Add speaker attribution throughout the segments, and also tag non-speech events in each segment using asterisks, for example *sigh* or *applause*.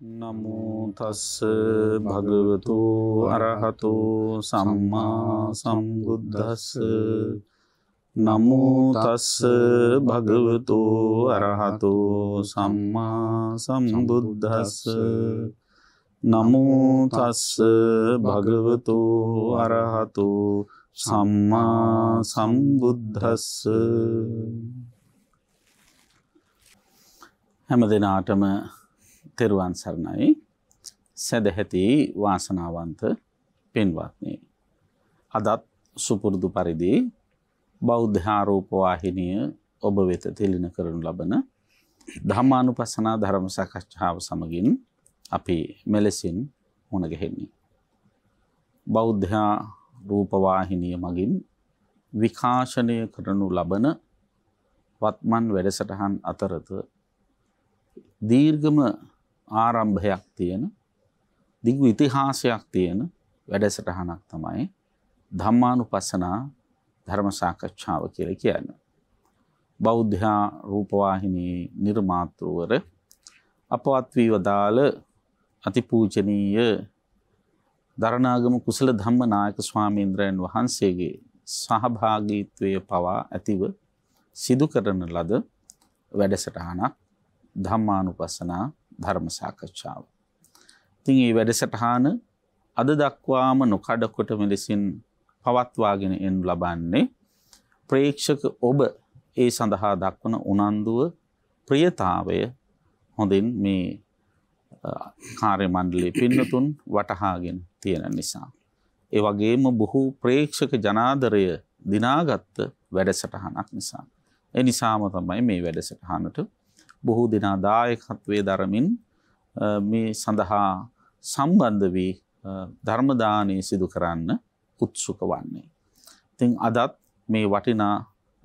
Speaker 1: නමුතස්ස භගවතු අරහතු සම්මා සම්බුද්ධස්ස නමුතස්ස භගවතු අරහතු සම්මා සම්බුද්ධස්ස නමුතස්ස භගවතු අරහතු සම්මා සම්බුද්ධස්ස හැම දෙනාටම තෙරුවන් සරණයි සැදැහැති වාසනාවන්ත පෙන්වත්නය. අදත් සුපුරුදු පරිදි බෞද්ධාරූපවාහිනිය ඔබ වෙත තිලින කරනු ලබන ධම්මානු පසනා ධරම සකච්ඡාව සමගින් අපි මෙලෙසින් හොනගැහෙන්නේ. බෞද්ධා රූපවාහිනිය මගින් විකාශනය කරනු ලබන වත්මන් වැඩසටහන් අතරත දීර්ගම ආරම්භයක් තියෙන දිගු ඉතිහාසයක් තියෙන වැඩසටහනක් තමයි ධම්මානු පසනා ධර්ම සාකච්ඡාව කියල කියන්න. බෞද්ධා රූපවාහිනී නිර්මාතෘවර අපවත්වී වදාළ අතිපූජනීය දරණාගම කුසල ධම්ම නායක ස්වාමීන්ද්‍රයන් වහන්සේගේ සහභාගීත්වය පවා ඇතිව සිදු කරන ලද වැඩසටහනක් ධම්මානුපස්සනා ධර්ම සාකච්ඡාව. ඉතින් ඒ වැඩසටහන අද දක්වාම නොකඩකොට මෙලෙසින් පවත්වාගෙන එනු ලබන්නේ ප්‍රේක්ෂක ඔබ ඒ සඳහා දක්වන උනන්දුව ප්‍රියතාවය හොඳින් මේ කාර්ය මණ්ඩලයේ පින්නතුන් වටහාගෙන තියෙන නිසා. ඒ වගේම බොහෝ ප්‍රේක්ෂක ජනාදරය දිනාගත්ත වැඩසටහනක් නිසා. එනිසාම තමයි මේ වැඩසටහනට බොහෝ දෙනා දායකත්වය දරමින් මේ සඳහා සම්බන්ධ වී ධර්මදානය සිදු කරන්න උත්සුක වන්නේ. තිං අදත් මේ වටිනා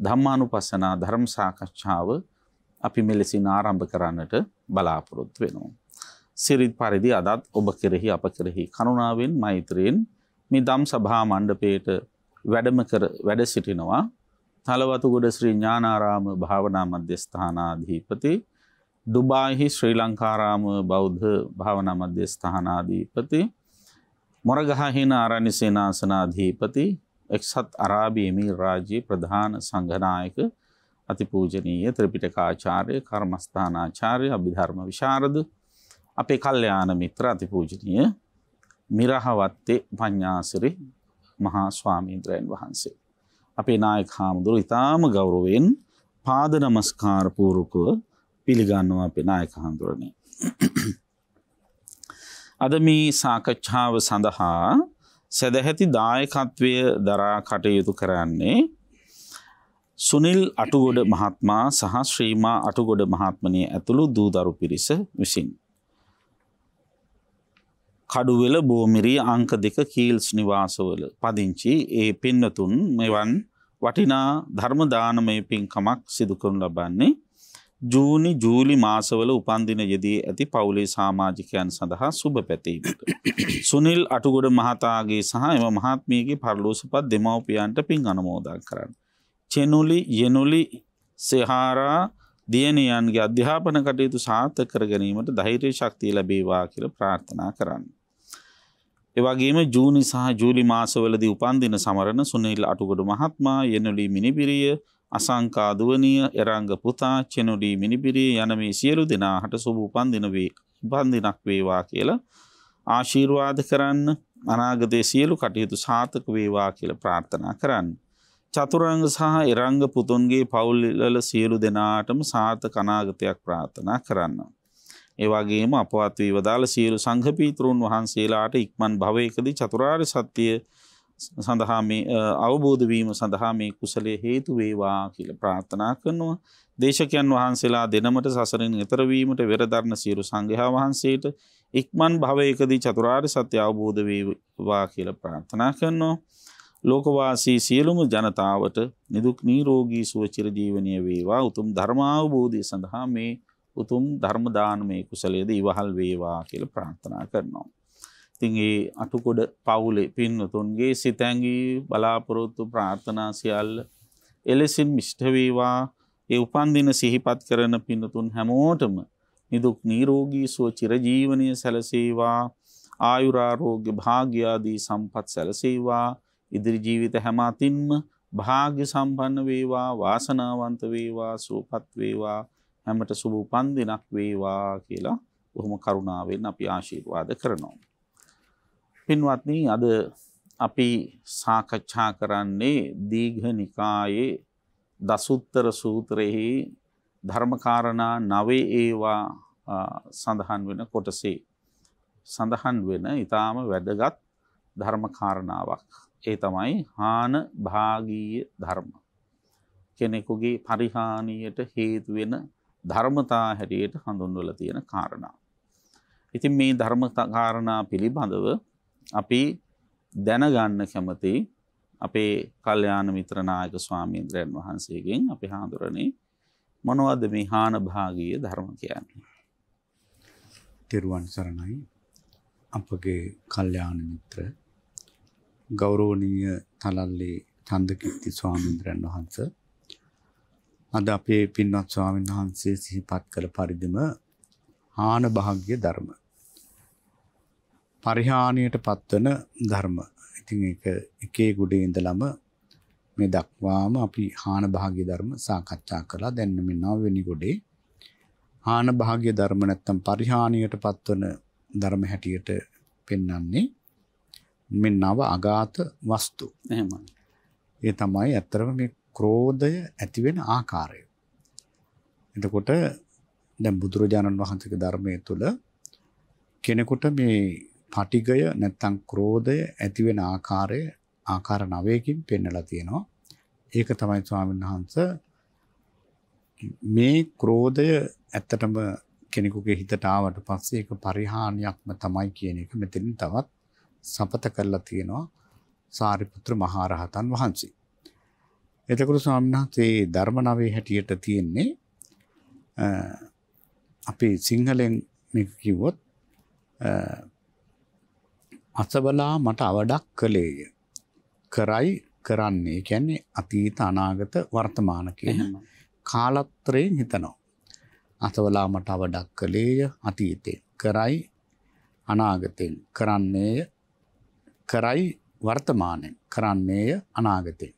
Speaker 1: ධම්මානු පසනා ධර්ම සාකච්ඡාව අපි මෙලෙසින් ආරම්භ කරන්නට බලාපොරොත් වෙනවා. සිරිත් පරිදි අදත් ඔබ කෙරෙහි අප කෙරෙහි කරුණාවෙන් මෛත්‍රයෙන් මේ දම් සභා මණ්ඩපයට වැඩම වැඩ සිටිනවා තලවතුගොඩ ශ්‍රී ඥානාරාම භාවනා මධ්‍යස්ථානාධීපති ඩුබායිහි ශ්‍රී ලංකාරාම බෞද්ධ භාවනා මධ්‍යස්ථානාධීපති මොරගහහින ආරණ්‍ය සේනාසනාධීපති එක්සත් අරාබි එමීර් රාජ්‍යයේ ප්‍රධාන සංඝනායක අතිපූජනීය ත්‍රිපිටකාචාර්ය කර්මස්ථානාචාර්ය අභිධර්ම විශාරද අපේ කල්යාණ මිත්‍ර අතිපූජනීය මිරහවත්තේ පඤ්ඤාසිරි මහා ස්වාමීන්ද්‍රයන් වහන්සේ අපේ නායක හාමුදුරු ඉතාම ගෞරුවෙන් පාද නමස්කාරපූරුකුව පිළිගන්නවා අපේ නායක හාමුදුරණ. *clears throat* අද මේ සාකච්ඡාව සඳහා සැදැහැති දායකත්වය දරා කටයුතු කරන්නේ සුනිල් අටුගොඩ මහත්මා සහ ශ්‍රීමා අටුගොඩ මහත්මනය ඇතුළු දූදරු පිරිස විසින්. කඩුවෙල බෝමිරී අංක දෙක කීල්ස් නිවාසවල පදිංචි ඒ පින්නතුන් මෙවන් වටිනා ධර්ම දානමය පින්කමක් සිදු කරනු ලබන්නේ ජූනි ජූලි මාසවල උපන්දින යෙදී ඇති පවුලේ සාමාජිකයන් සඳහා සුබ පැතීමට. සුනිල් අටුගොඩ මහතාගේ සහ එම මහත්මියගේ පරලෝසපත් දෙමව්පියන්ට පින් අනමෝදන් කරන්න. චෙනුලි යෙනුලි සෙහාරා දියණියන්ගේ අධ්‍යාපන කටයුතු සාර්ථක කර ගැනීමට ධෛර්ය ශක්තිය ලැබේවා කියලා ප්‍රාර්ථනා කරන්න. එවගේම ජූනි සහ ජූලි මාසවලදී උපන්දින සමරන සුනිල් අටුගොඩ මහත්මයා යනුලි මිනිබිරිය අසංකාදුවනිය එරංග පුතා චෙනුලි මිනිබිරිය යන මේ සියලු දෙනාට සුබ උපන්දින වේ උපන්දිනක් වේවා කියලා ආශිර්වාද කරන්න අනාගතයේ සියලු කටයුතු සාර්ථක වේවා කියලා ප්‍රාර්ථනා කරන්න. චතුරංග සහ ඉරංග පුතුන්ගේ පවුල්වල සියලු දෙනාටම සාර්ථක අනාගතයක් ප්‍රාර්ථනා කරන්න. ඒවාගේම අපවත් වී වදාළ සියලු සංඝපීතෘන් වහන්සේලාට ඉක්මන් භවයකදී චතුරාර් සත්‍යය සඳහා මේ අවබෝධවීම සඳහා මේ කුසලේ හේතු වේවා කියල ප්‍රාර්ථනා කරනවා. දේශකයන් වහන්සේලා දෙනමට සසරෙන් එතරවීමට වෙරදරණ සියරු සංඝහා වහන්සේට ඉක්මන් භවයකදී චතුරාර් සත්‍ය අවබෝධ වේවා කියල ප්‍රාර්ථනා කරනවා. ලෝකවාසී සියලුම ජනතාවට නිදුක් නීරෝගී සුවචිරජීවනය වේවා උතුම් ධර්මාවබෝධය සඳහා මේ උතුම් ධර්ම දානමේ කුසලයේද ඉවහල් වේවා කියලා ප්‍රාර්ථනා කරනවා. ඉතින් ඒ අටුකොඩ පවුලේ පින්වතුන්ගේ සිතැඟී බලාපොරොත්තු ප්‍රාර්ථනා සියල්ල එලෙසින් මිෂ්ඨ වේවා. ඒ උපන්දින සිහිපත් කරන පින්වතුන් හැමෝටම නිදුක් නිරෝගී සුව චිරජීවනයේ සැලසේවා. ආයුරාරෝග්‍ය භාග්‍යාදී සම්පත් සැලසේවා. ඉදිරි ජීවිත හැම අතින්ම භාග්‍ය සම්පන්න වේවා වාසනාවන්ත වේවා සුවපත් වේවා හැමට සුබ උපන් දිනක් වේවා කියලා බොහොම කරුණාවෙන් අපි ආශිර්වාද කරනවා. පින්වත්නි අද අපි සාකච්ඡා කරන්නේ දීඝ නිකායේ දසුත්තර සූත්‍රයෙහි ධර්මකාරණා නවේ ඒවා සඳහන් වෙන කොටසේ සඳහන් වෙන ඊටාම වැදගත් ධර්මකාරණාවක්. ඒ තමයි හාන භාගීය ධර්ම. කෙනෙකුගේ පරිහානියට හේතු වෙන ධර්මතා හැටියට හඳුන්වල තියෙන කාරණා. ඉතින් මේ ධර්මකාරණා පිළිබඳව අපි දැනගන්න කැමති අපේ කල්්‍යයාන මිත්‍රනායක ස්වාමීන්ද්‍රයන් වහන්සේගෙන් අපි හාදුරණේ මොනවද මේ හාන භාගීය ධර්ම කියන්නේ.
Speaker 2: තෙරුවන් සරණයි අපගේ කල්්‍යයාන මිත්‍ර ගෞරෝණීය තලල්ලේ චන්දකිත්ති ස්වාමීන්ද්‍රයන් වහන්ස අද අපේ පින්වත් ස්වාමීන් වහන්සේ සිහිපත් කළ පරිදිම හාන භාග්‍ය ධර්ම. පරිහානියට පත්වන ධර්ම. ඉතින් ඒක එකේ ගුඩේ ඉඳලම මේ දක්වාම අපි හාන භාග්‍ය ධර්ම සාකච්ඡා කළා. දැන් මේ නවවෙනි ගුඩේ හාන භාග්‍ය ධර්ම නැත්තම් පරිහානියට පත්වන ධර්ම හැටියට පෙන්වන්නේ මේ නව අගාත වස්තු. එහෙමයි. ඒ තමයි ඇත්තරම මේ ක්‍රෝධය ඇති වෙන ආකාරය. එතකොට දැන් බුදුරජාණන් වහන්සේගේ ධර්මයේ තුල කෙනෙකුට මේ පටිගය නැත්තම් ක්‍රෝධය ඇති වෙන ආකාරය ආකාර 9කින් පෙන්වලා තියෙනවා. ඒක තමයි ස්වාමීන් වහන්සේ මේ ක්‍රෝධය ඇත්තටම කෙනෙකුගේ හිතට ආවට පස්සේ ඒක පරිහානියක්ම තමයි කියන එක මෙතනින් තවත් සපත කරලා තියෙනවා සාරිපුත්‍ර මහරහතන් වහන්සේ. එතකොට ස්වාමිනාතේ ධර්ම නවයේ හැටියට තියෙන්නේ අපි සිංහලෙන් මේක කිව්වොත් අසබලා මට අවඩක් කළේය. කරයි කරන්නේ කියන්නේ අතීත අනාගත වර්තමාන කියන කාලත්‍රයෙන් හිතනවා. අසබලා මට අවඩක් කළේය අතීතේ. කරයි අනාගතෙන් කරන්නේය කරයි වර්තමානයෙන් කරන්නේය අනාගතෙන්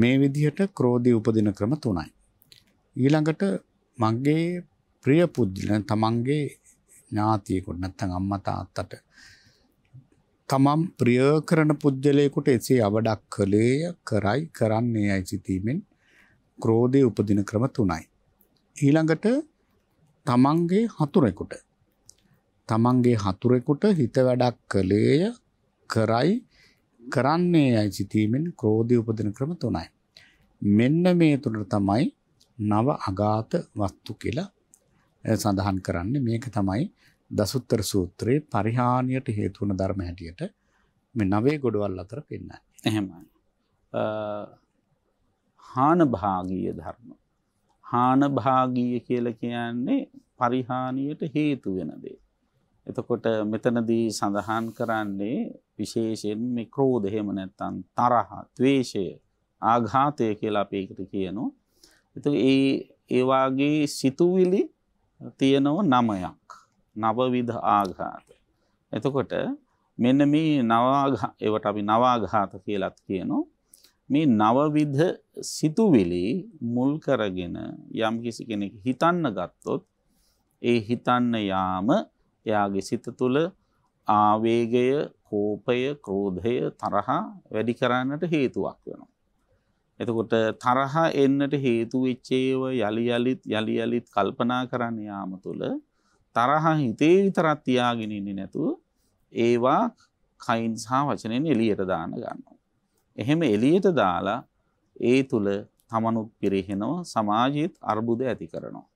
Speaker 2: මේ විදිහට ක්‍රෝධය උපදින ක්‍රම තුනයි. ඊළඟට මගේ ප්‍රිය පුද්ගලයන් තමන්ගේ ඥාතියෙකුට නැත්නම් අම්මා තාත්තට තමන් ප්‍රිය කරන පුද්ගලයෙකුට එසේ අවඩක් කළේ කරයි කරන්නේ යයි සිතීමෙන් ක්‍රෝධය උපදින ක්‍රම තුනයි. ඊළඟට තමන්ගේ හතුරෙකුට තමන්ගේ හතුරෙකුට හිත වැඩක් කළේය කරයි කරන්නේ යයි සිතීමෙන් ක්‍රෝධය උපදින ක්‍රම තුනයි. මෙන්න මේ තුනට තමයි නව අගාත වස්තු කියලා සඳහන් කරන්නේ. මේක තමයි දසුත්තර සූත්‍රයේ පරිහානියට හේතු වන ධර්ම හැටියට මේ නවයේ ගොඩවල් අතර පෙන්නන්නේ. එහෙමයි. හාන භාගීය ධර්ම.
Speaker 1: හාන භාගීය කියලා කියන්නේ පරිහානියට හේතු වෙන දේ. එතකොට මෙතනදී සඳහන් කරන්නේ විශේෂයෙන් මේ ක්‍රෝධ එහෙම නැත්නම් තරහ, ద్వේෂය, ආඝාතය කියලා අපි ඒකට කියනවා. එතකොට ඒ ඒ වාගේ සිතුවිලි තියෙනව නමයක්. නවවිධ ආඝාත. එතකොට මෙන්න මේ නවාඝා ඒවට අපි නවාඝාත කියලාත් කියනවා. මේ නවවිධ සිතුවිලි මුල් කරගෙන යම් කිසි කෙනෙක් හිතන්න ගත්තොත් ඒ හිතන්න යාම එයාගේ සිත තුළ ආවේගය, කෝපය, ක්‍රෝධය, තරහ වැඩි කරන්නට හේතුවක් වෙනවා. එතකොට තරහ එන්නට හේතු වෙච්ච ඒවා යලි යලිත් යලි යලිත් කල්පනා කරන්න යාම තුළ තරහ හිතේ විතරක් තියාගෙන ඉන්නේ නැතුව ඒවා කයින් සහ වචනෙන් එළියට දාන ගන්නවා. එහෙම එළියට දාලා ඒ තුල තමනුත් පිරිහෙනවා සමාජයේත් අර්බුද ඇති කරනවා.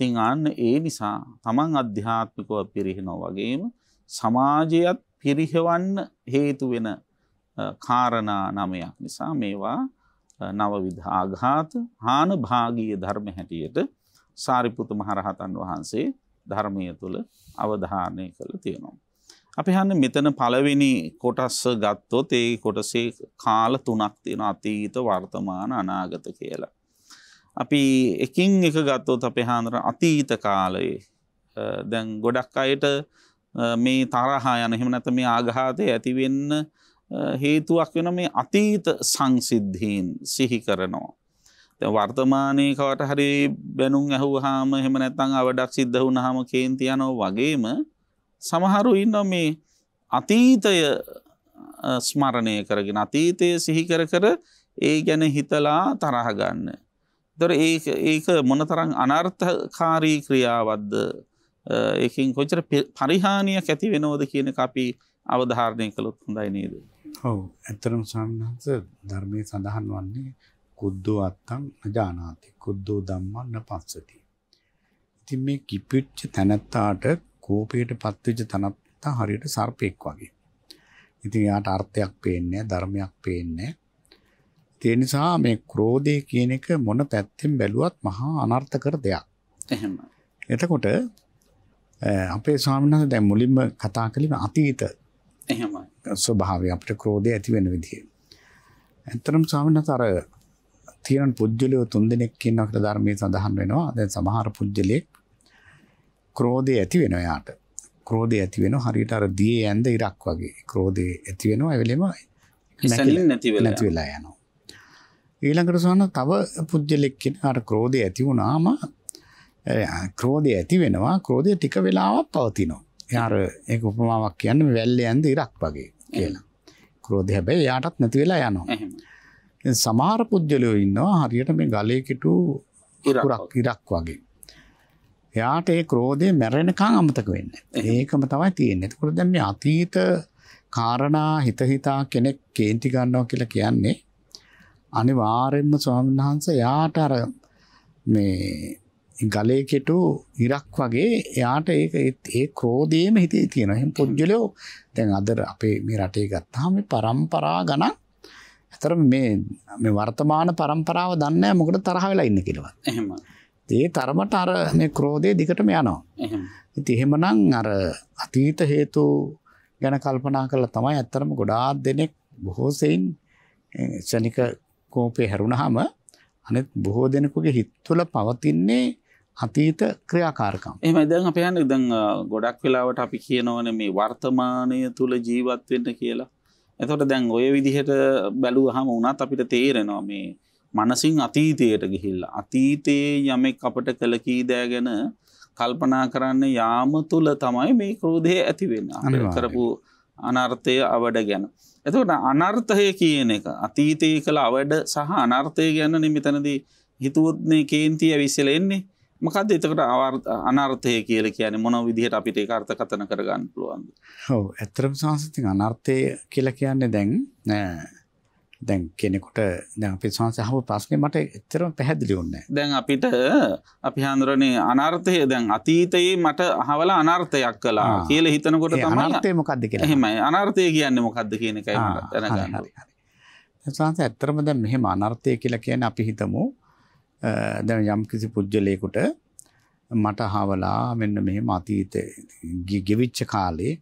Speaker 1: තින් අන්න ඒ නිසා තමන් අධ්‍යාත්මිකව පිරිහෙනෝ වගේම සමාජයත් පිරිහෙවන්න හේතු වෙන කාරණා නමයක් නිසා මේවා නවවිධ ආඝාත හාන භාගීය ධර්ම හැටියට සාරිපුත මහරහතන් වහන්සේ ධර්මය තුළ අවධානය කළ තියෙනවා. අපි හන්න මෙතන පළවෙනි කොටස්ස ගත්තොත් ඒ කොටසේ කාල තුනක් තියෙන අතීත වර්තමාන අනාගත කියලා. අපි එකින් එක ගත්තොත් අපේ හාන්දුර අතීත කාලයේ දැන් ගොඩක් අයට මේ තරහා යන එහෙම නැත්නම් මේ ආඝාතය ඇති වෙන්න හේතුවක් වෙන මේ අතීත සංසිද්ධීන් සිහි කරනවා. දැන් වර්තමානයේ කවට හරි බැනුම් ඇහුවාම එහෙම නැත්නම් අවඩක් සිද්ධ වුණාම කේන්ති යනවා වගේම සමහරු ඉන්නවා මේ අතීතය ස්මරණය කරගෙන අතීතය සිහි කර කර ඒ ගැන හිතලා තරහ ගන්න. දොර ඒක මොනතරං අනර්ථකාරී ක්‍රියාවද්ද එකින් කොචර පරිහානියක් ඇති වෙනෝද කියන අපි අවධාරණය කළොත් හොඳයි නේද.
Speaker 2: ඔව ඇත්තරම් ස්වාමිහන්ස ධර්මය සඳහන් වන්නේ කුද්දෝ අත්තං අජානාති කුද්දෝ දම්මන්න පස්සති. ඉතින් මේ කිපිච්ච තැනැත්තාට කෝපයට පත්විච්ච තැනත්තා හරියට සර්පයෙක් වගේ. ඉතින් යාට අර්ථයක් පේන්නේ ධර්මයක් පේන්නේ ඒ නිසා මේ ක්‍රෝධය කියන එක මොන පැත්තෙන් බැලුවත් මහා අනර්ථකර දෙයක්. එහෙම. එතකොට අපේ ස්වාමීන් වහන්සේ දැන් මුලින්ම කතා කළේ අතීත එහෙම ස්වභාවය අපිට ක්‍රෝධය ඇති වෙන විදිය. ඇත්තටම ස්වාමීන් වහන්සේ අර තියෙන පුජ්‍යලය තුන්දෙනෙක් කියන අපේ ධර්මයේ සඳහන් වෙනවා. දැන් සමහර පුජ්‍යලයේ ක්‍රෝධය ඇති වෙනවා යාට. ක්‍රෝධය ඇති වෙනවා හරියට අර දියේ ඇඳ ඉරක් වගේ. ක්‍රෝධය ඇති වෙනවා ඒ වෙලෙම නැති වෙලා යනවා. ඊළඟට සන්න තව පුද්ගලෙක්කෙන අර ක්‍රෝධය ඇති වුණාම ක්‍රෝධය ඇති වෙනවා ක්‍රෝධය ටික වෙලාවක් පවතිනවා. යාර ඒ උපමාවක් කියන්න වැල්ල ඇන්ද ඉරක් වගේ කියලා. ක්‍රෝධ හැබැයි යාටත් නැති වෙලා යනවා. සමාර පුද්ගලයෝ ඉන්නවා හරියට මේ ගලයකිටු ඉරක් ඉරක් වගේ. එයාට ඒ ක්‍රෝධය මැරෙනකං අමතක වෙන්න. ඒකම තමයි තියෙන්නේ. එතකොට දැන් මේ අතීත කාරණා හිත හිතා කෙනෙක් කේන්ති ගන්නවා කියලා කියන්නේ අනිවාර්යෙන්ම ස්වාමීන් වහන්සේ යාට අර මේ ගලේ කෙටු ඉරක් වගේ යාට ඒක ඒ ක්‍රෝධයේම හිතේ තියෙනවා. එහෙනම් පුජ්‍යලෝ දැන් අද අපේ මේ රටේ ගත්තාම මේ પરම්පරා ගණන් ඇතර මේ මේ වර්තමාන પરම්පරාව දන්නේ නැහැ මොකට තරහ වෙලා ඉන්නේ කියලා. එහෙම. ඒ තරමට අර මේ ක්‍රෝධය දිගටම යනවා. එහෙම. ඉතින් එහෙමනම් අර අතීත හේතු ගැන කල්පනා කරලා තමයි ඇත්තරම ගොඩාක් දෙනෙක් බොහෝ සෙයින් ක්ෂණික කෝපය හැරුණහම අනෙත් බොහෝ දෙනෙකුගේ හිත්තුල පවතින්නේ අතීත ක්‍රියාකාරකම්.
Speaker 1: එහම දැන් අප යන්න ඉදං ගොඩක් වෙලාවට අපි කියනවන මේ වර්තමානය තුළ ජීවත් වෙන්න කියලා. එතොට දැන් ඔය විදිහට බැලූ හම වනත් අපිට තේරෙනවා මේ මනසින් අතීතයට ගිහිල්ලා. අතීතයේ යමෙක් අපට කළකී දෑ ගැන කල්පනා කරන්න යාම තුළ තමයි මේ ක්‍රෝධය ඇතිවෙන්න කරපු අනර්ථය අවඩ ගැන. එතකට අනර්ථය කියන එක අතීතය කළ අවඩ සහ අනර්ථය ගැන නිමිතනදී හිතුවත්නේ කේන්තිය විස්සල එන්නේ මකද එතකට අවර්ත අනර්ථය කියල කියන මොන විදිහට අපිට අර්ථ කතන කරගන්න පුළුවන්ද.
Speaker 2: හෝ ඇතරම් සංස්තික අනර්ථය කියල කියන්නේ දැන් නෑ. දැන් කෙනෙකුට දැන් අපි සංසහව ප්‍රශ්නේ මට එතරම් පැහැදිලි වුණේ නැහැ.
Speaker 1: දැන් අපිට අපි හඳුරන්නේ අනර්ථය දැන් අතීතයේ මට අහවල අනර්ථයක් කළා කියලා හිතනකොට තමයි අනර්ථය මොකද්ද කියලා. එහෙමයි. අනර්ථය කියන්නේ මොකද්ද කියන එකයි මට දැනගන්න.
Speaker 2: සංස ඇත්තරම දැන් මෙහෙම අනර්ථය කියලා කියන්නේ අපි හිතමු දැන් යම්කිසි පුජ්‍යලයකට මට අහවලා මෙන්න මෙහෙම අතීතයේ ගෙවිච්ච කාලේ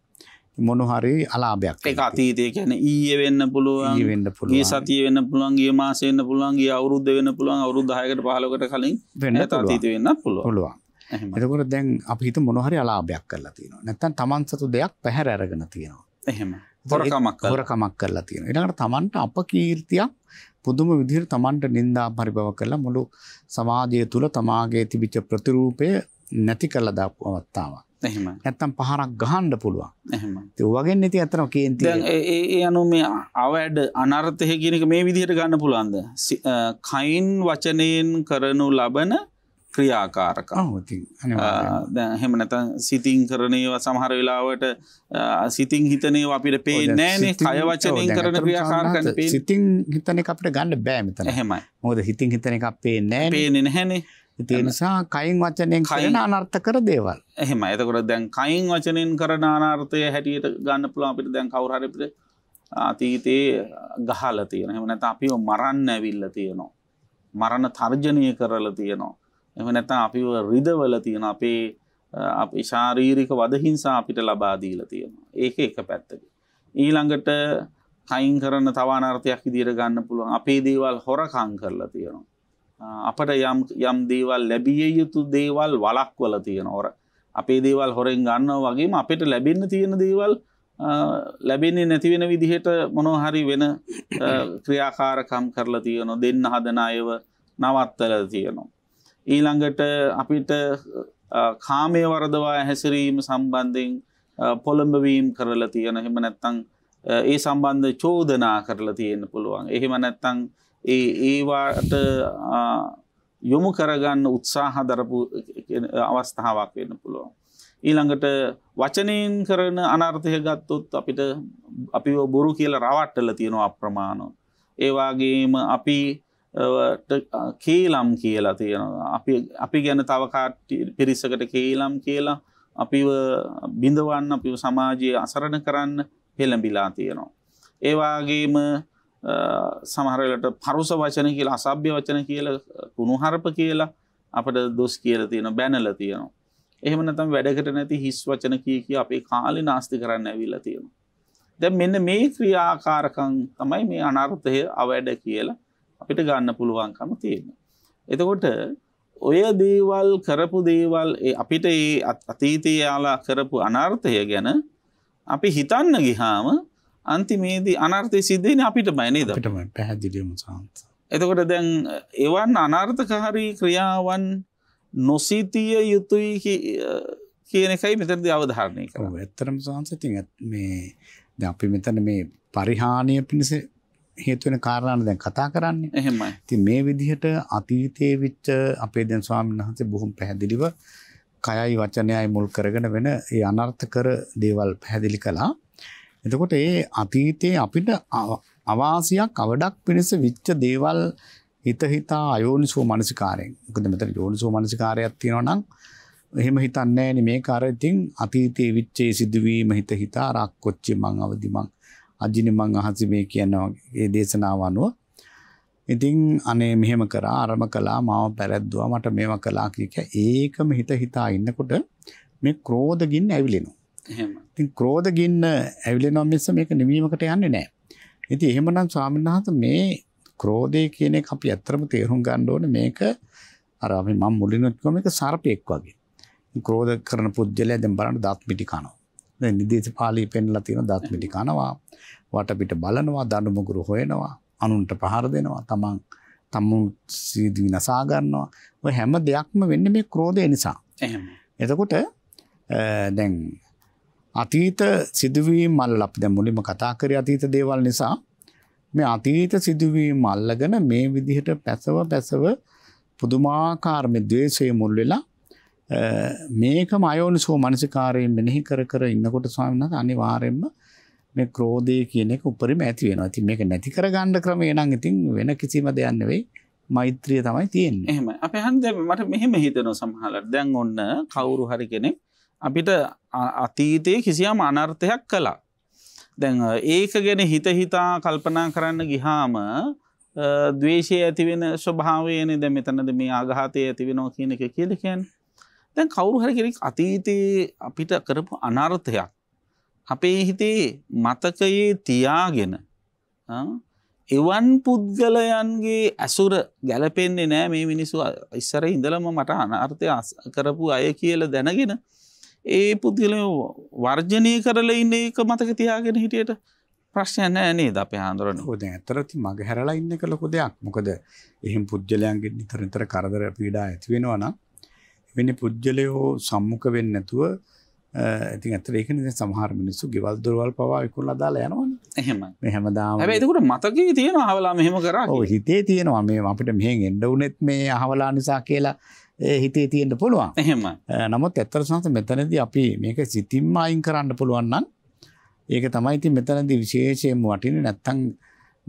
Speaker 2: මොනුහරි අලාභයක්
Speaker 1: එක අතීතය කියන ඊය වෙන්න පුළුවන් වෙන්න පුළගේ සතිය වෙන්න පුළුවන්ගේ මාසයන්න පුළුවන්ගේ අවුරුද්ධ වෙන්න පුළුවන් අවුරු දායකට පාලකට කලින් වෙන්න අතීත වෙන්න පුළුවන්
Speaker 2: එතකොට දැන් අපිහිත මොනහරි අලාභයක් කරලා තියෙනවා නැත්තන් තමන් සතු දෙයක් පැහැර ඇරගෙන තියෙනවා
Speaker 1: එහෙම හොරකමක්
Speaker 2: හොරකමක් කරලා තියෙන එනකට තමන්ට අප කීර්තියක් පුදුම විදිර තමන්ට නින්දා පරිභව කරලා මුළු සමාජය තුළ තමාගේ තිබිච්ච ප්‍රතිරූපය නැති කරලදා අවත්තාවක් නැත්තම් පහරක් ගහන්ඩ පුළුවන් වගේ නති අතන කේන්ති
Speaker 1: ඒ අනු මේ අවඩ අනර්ථය කියනක මේ විදිහට ගන්න පුළුවන්ද කයින් වචනයෙන් කරනු ලබන ක්‍රියාකාරක හෙම නැත සිතින් කරනේව සමහර වෙලාවට සිතින් හිතනේ අපිට පේ නෑන කයවචනය කරන ක්‍රියාකාරකන
Speaker 2: සිතින් හිතන අපට ගන්න බෑමතන හෙමයි හොද හිතින් හිතන එකක් පේ නෑ පේන හැනේ ඉතිනිසා කයින් වචනයෙන් කයින අනර්ථ කර දේවල්
Speaker 1: එහෙම ඇතකොට දැන් කයින් වචනයෙන් කරන අනාර්ථය හැටියට ගන්න පුළුව අපිට දැන් කවුරහරිපිට අතීතයේ ගහල තියෙන එම නැත අපිව මරන්න ඇවිල්ල තියෙනවා මරණ තර්ජනය කරලා තියෙනවා එම නැත අපිව රිදවල තියෙන අපේ අපි ශාරීරික වදහිංසා අපිට ලබාදීල තියෙනවා ඒක එක පැත්තක ඊළඟට කයින් කරන තවානාර්ථයක් ඉදිර ගන්න පුළුවන් අපේ දේවල් හොරකං කරලා තියෙනවා අපට යම් යම් දේවල් ලැබිය යුතු දේවල් වලක්වල තියෙන ඕර අපේ දේවල් හොරෙන් ගන්න වගේම අපිට ලැබෙන්න තියෙන දේවල් ලැබෙන්නේ නැතිවෙන විදිහට මොනොහරි වෙන ක්‍රියාකාරකම් කරලා තියනො දෙන්න හදන අයව නවත්තල තියනවා. ඊළඟට අපිට කාමය වරදවා හැසිරීම සම්බන්ධයෙන් පොළඹවීම් කරලා තියෙන හෙම නැත්තං ඒ සම්බන්ධ චෝදනා කරලා තියෙන පුළුවන් එහෙම නැත්තං ඒ ඒවාට යොමු කරගන්න උත්සාහ දරපු අවස්ථාවක් වෙන්න පුළුවන්. ඊළඟට වචනයෙන් කරන අනර්ථය ගත්තොත් අපිට අපි බොරු කියලා රවට්ටල තියෙනවා අප්‍රමාණ. ඒවාගේම අපි කේලම් කියලා තියෙනවා අපි ගැන තවකාට පිරිසකට කේලම් කියලා අපි බිඳවන්න අපි සමාජය අසරණ කරන්න පෙළඹිලා තියෙනවා. ඒවාගේම සමහරලට පරුස වචන කියලා අසභ්‍ය වචන කියල කුණුහරප කියලා අපට දොස් කියල තියෙන බැනල තියෙනවා. එහෙම නතම් වැඩකට නැති හිස් වචන කිය කිය අපේ කාලි නාස්ති කරන්න ඇවිල්ල තියෙන. දැ මෙන්න මේ ක්‍රියාකාරකං තමයි මේ අනර්ථය අවැඩ කියලා අපිට ගන්න පුළුවන්කම තියෙන. එතකොට ඔය දේවල් කරපු දේවල් අපිට ඒ අතීතයාලා කරපු අනර්ථය ගැන අපි හිතන්න ගිහාම අන්තිමේදී අනර්ථය සිද්ධන අපිට බයනේ දටම පැහැදිලියම සන්ත. එතකොට දැන් එවන් අනර්ථකාරී ක්‍රියාවන් නොසිතිය යුතුයි කියන එකයි මෙතරදි අවධාරණය
Speaker 2: කර ඇත්තරම සංසති මේ ද අපි මෙතන මේ පරිහානිය පිණිස හේතුවෙන කාරණාන දැන් කතා කරන්නේ එහෙමයි ති මේ විදිහට අතීතයේ විච්ච අපේ දැන් ස්වාමීන් වහන්සේ බොහොම පැහැදිලිව කයයි වචනයයි මුල් කරගෙන වෙන ඒ අනර්ථ කර දේවල් පැහැදිලි කළා එතකොට ඒ අතීතයේ අපිට අවාසියක් අවඩක් පිණිස විච්ච දේවල් හිත හිතා අයෝනිසෝ මනසිකාරයෙන්. මොකද මෙතන යෝනිසෝ මනසිකාරයක් තියෙනවා නම් එහෙම හිතන්නේ නෑනේ මේක අර ඉතින් අතීතයේ විච්චේ සිදුවීම හිත හිතා රක්කොච්චි මං අවදි මං අජිනේ මං අහසි මේ කියනවා ඒ දේශනාව අනුව ඉතින් අනේ මෙහෙම කරා අරම කළා මාව පැරද්දුවා මට මේවා කළා කිය ඒක හිත හිතා ඉන්නකොට මේ ක්‍රෝධ ගින්න ඇවිලෙනවා ති ක්‍රෝධ ගින්න ඇවිලෙනම් මෙස මේක නිවීමකට යන්න නෑ. ඇති එහෙමනම් ස්වාමින්හත මේ ක්‍රෝධය කියන අපි ඇත්තරම තේරුම් ගණ්ඩෝන මේක අරම මම් මුලිනොත්කොම එක සර්පයෙක් වගේ. ක්‍රෝධ කරන පුද්ගලය දැම් බලන්න දත්මිටිකානවා. නිදේශ පාලී පෙන්ලා තියෙන දත්මිටිකානවා වටපිට බලනවා දඩුමුගුරු හොයනවා අනුන්ට පහර දෙනවා තමන් තම්මු සීදී නසාගන්නවා ඔය හැම දෙයක්ම වෙන්න මේ ක්‍රෝධය නිසා. එතකොට දැන් අතීත සිදුවීම් මල් අපි දැන් මුලින්ම කතා කරේ අතීත දේවල් නිසා මේ අතීත සිදුවීම් අල්ලගෙන මේ විදිහට පැසව පැසව පුදුමාකාර මේ द्वේෂයේ මුල් වෙලා මේක මයෝනිසෝ මනසිකාරයෙන් මෙනෙහි කර කර ඉන්නකොට ස්වාමීන් වහන්සේ අනිවාර්යයෙන්ම මේ ක්‍රෝධය කියන එක උපරිම ඇති වෙනවා. ඉතින් මේක නැති කරගන්න ක්‍රමය නම් ඉතින් වෙන කිසිම දෙයක් නෙවෙයි. මෛත්‍රිය තමයි තියෙන්නේ. එහෙම. අපි හන්ද
Speaker 1: මට මෙහෙම හිතෙනවා සමහරවල්. දැන් ඔන්න කවුරු හරි කෙනෙක් අපිට අතීතයේ කිසියම් අනර්ථයක් කළා. දැන් ඒක ගැන හිත හිතා කල්පනා කරන්න ගිහාම දවේශය ඇතිවෙන ස්වභාවයන දැ මෙතනද මේ ආගහතය ඇතිවෙනෝ කියන එක කියලකෙන් දැන් කවුරු හරි කෙනෙක් අතීතයේ අපිට කරපු අනර්ථයක් අපේ හිතේ මතකයේ තියාගෙන එවන් පුද්ගලයන්ගේ ඇසුර ගැලපෙන්නේ නෑ මේ මිනිසු ඉස්සර ඉඳලම මට අනර්ථය කරපු අය කියල දැනගෙන ඒ පුද්ගලය වර්ජනය කරලා ඉන්න එක මතක තියාගෙන හිටියට ප්‍රශ්යන නේ ද අප හාන්දුරන හොද
Speaker 2: ඇතරති මග හැරලා ඉන්න කලොකො දෙයක් මොකද එහෙම පුද්ගලයන්ගේ නිතරනිතර කරදර පීඩා ඇතිවෙනවන වෙනි පුද්ගලයෝ සම්මුඛ වෙන්නතුව ඇති ඇතරේක සහර මිනිස්සු ගෙවල් දුරවල් පවා විකුල් අදාලා යනවන එහෙම මෙහමදාම ඇකට මතක තියෙන හවලා මෙහෙම කර හිතේ තියෙනවා මේ අපිට මෙහෙන් එඩවනෙත් මේ අහවලා නිසා කියලා හිතේ තියෙන්ට පුළුවන් එහෙම නමුත් ඇත්තර සහස මෙතනද අපි මේක සිතිම්ම අයින් කරන්න පුළුවන්නන් ඒක තමයි ඉතින් මෙතනදී විශේෂයෙන්ම වටින්නේ නැත්තම්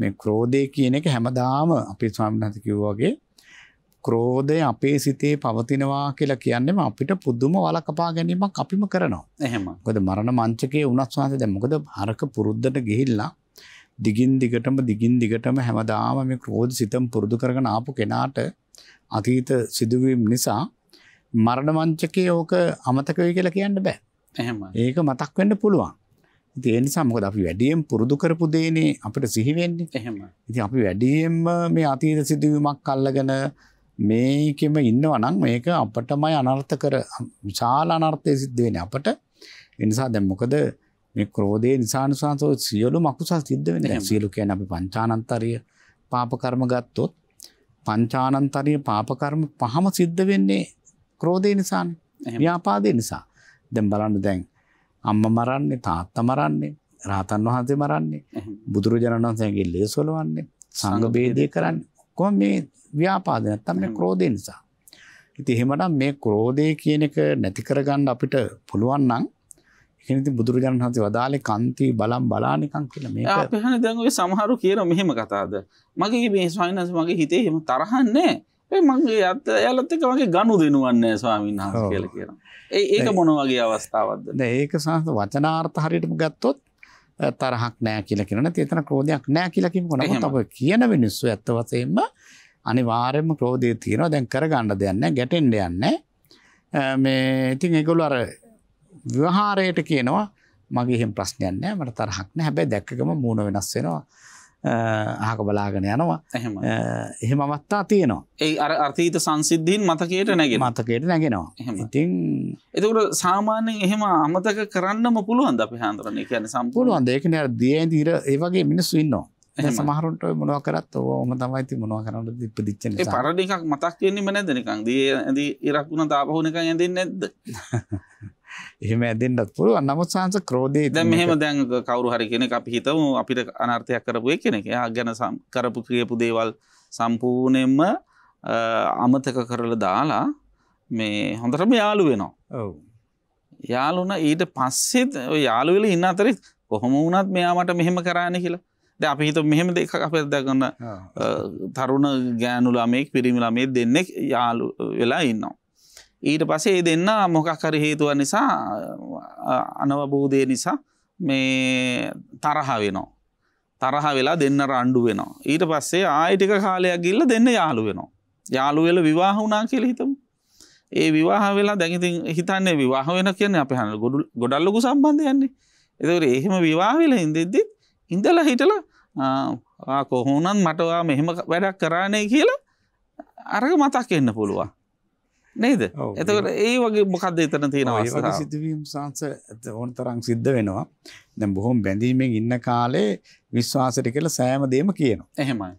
Speaker 2: මේ ක්‍රෝධය කියන එක හැමදාම අපේ ස්වාමීන් වහන්සේ කිව්වා වගේ ක්‍රෝධය අපේ සිතේ පවතිනවා කියලා කියන්නේම අපිට පුදුම වලකපා ගැනීමක් අපිම කරනවා. එහෙම. මොකද මරණ මංචකයේ උනස් වාසේ දැන් මොකද හරක පුරුද්දට ගිහිල්ලා දිගින් දිගටම දිගින් දිගටම හැමදාම මේ ක්‍රෝධ සිතම් පුරුදු කරගෙන ආපු කෙනාට අතීත සිදුවීම් නිසා මරණමංචකය ඕක අමතකය කියලා කියන්න බෑ ඒක මතක් වෙන්න පුළුවන් ඒනි සමකද අපි වැඩියම් පුරුදු කරපු දේනේ අපට සිහිවෙන්නේ එහෙම ඉති අපි වැඩියම් මේ අතීත සිදුවීමක් කල්ලගෙන මේකෙම ඉන්නවනම් මේක අපටමයි අනර්ථ කර විශාල අනර්ථය සිද්ධුවෙන අපට එනිසා දැම්මොකද මේ ක්‍රෝධය නිසානිසාන්සෝ සියලු මකුසා සිද්ධ වෙන සියලු කියන අපි පංචානන්තරිය පාපකර්ම ගත්තොත් පංචානන්තරීය පාප කර්ම පහම සිද්ධ වෙන්නේ ක්‍රෝධය නිසානේ. ව්‍යාපාදේ නිසා. දැන් බලන්න දැන් අම්මා මරන්නේ, තාත්තා මරන්නේ, රාතන් වහන්සේ මරන්නේ, බුදුරජාණන් වහන්සේගේ ලේසොලවන්නේ, සංඝ බේදය කරන්නේ. කොහොම මේ ව්‍යාපාද නැත්තම් මේ ක්‍රෝධය නිසා. ඉතින් එහෙමනම් මේ ක්‍රෝධය කියන එක නැති කරගන්න අපිට පුළුවන් නම් එකනති බුදුරජාණන් හස වදාලේ කන්ති බලම් බලානිකං කියල මේ
Speaker 1: පහන දැඟුව සමහරු කියර මෙහෙම කතාද මගේ මේ ස්වාමිනස මගේ හිතේ හෙම තරහන්නේ මගේ අත ඇලත්තක වගේ ගණු දෙනුවන්න ස්වාමීන් හස කියල කියන ඒක මොන වගේ
Speaker 2: අවස්ථාවද ඒක සහ වචනාර්ථ හරිටම ගත්තොත් තරහක් නෑ කියල කියන තේතන ක්‍රෝධයක් නෑ කියලකින් කොන ත කියන මිනිස්සු ඇත්තවසයෙන්ම අනිවාරයම ක්‍රෝධය තියෙනවා දැන් කර ගණ්ඩ දෙයන්න ගැටෙන්ඩ යන්න මේ ඉතින් එකගොල අර ව්‍යවහාරයට කියනවා මගේ එහෙම ප්‍රශ්නයක් නෑ මට තරහක් නෑ හැබැයි දැක්කම මූණ වෙනස් වෙනවා අහක බලාගෙන යනවා එහෙම එහෙම අවස්ථා තියෙනවා
Speaker 1: ඒ අර අර්ථීත සංසිද්ධීන් මතකයට නැගෙන
Speaker 2: මතකයට නැගෙනවා ඉතින්
Speaker 1: එතකට සාමාන්‍යෙන් එහෙම අමතක කරන්නම පුළුවන් අප හන්දරන කියන සම්පූර්ුවන්
Speaker 2: දෙකන දිය දීර ඒවගේ මිනිස්සු ඉන්නවා සමහරුට මොනව කරත් ඕම තමයිති මොනව කරන්න ඉපදිච්ච
Speaker 1: පරඩිකක් මතක් කියන්නේම නැදනකං දිය ඇද ඉරක්ුණ තාපහුණක ඇඳින් නැද්ද *laughs*
Speaker 2: එහෙම ඇදෙන්ටත් පුළුවන් නමුත් සහන්ස ක්‍රෝධය ද මෙහම
Speaker 1: දැන් කවරු හරි කෙනෙක් අපි හිතමු අපිට අනර්ථයක් කරපුය කෙනෙක් ගැන කරපු කියපු දේවල් සම්පූර්ණයෙන්ම අමතක කරල දාලා මේ හොඳටම යාලු වෙනවා යාලුන ඊට පස්සෙත් යාළුවෙල ඉන්න අතරෙ කොහොම වුණත් මෙයාමට මෙහෙම කරන්න කියලා ද අපි හිත මෙහෙම දෙක අප දැගන්න තරුණ ගෑනුලාමෙක් පිරිමිලාමේ දෙන්නෙක් යාලු වෙලා ඉන්නවා ඊට පසේ දෙන්න මොකක්කර හේතුව නිසා අනවබෝධය නිසා මේ තරහ වෙනවා. තරහ වෙලා දෙන්න රණ්ඩු වෙනවා. ඊට පස්සේ ආයටික කාලයක් ගිල්ල දෙන්න යාළු වෙනවා. යාළුවෙල විවාහ වුනා කියල හිතමු. ඒ විවාහ වෙලා දැඟතින් හිතන්නේ විවාහ වෙන කියන්නේ අප හන ගොඩු ගොඩල්ලොකු සම්බන්ධයන්නේ එතකට එහෙම විවාහවෙල ඉඳෙද්දි ඉඳල හිටල කොහොනන් මටවා මෙහෙම වැඩක් කරානය කියලා අරග මතක් එන්න පුළුවන්
Speaker 2: නේද එතකට
Speaker 1: ඒ වගේ මොකක්ද එතන තියෙනවා
Speaker 2: සිදුවීම් සංස ඕන තරං සිද්ධ වෙනවා දැ බොහොම බැඳීමෙන් ඉන්න කාලේ විශ්වාසට කියල සෑම දේම කියනවා එහෙමයි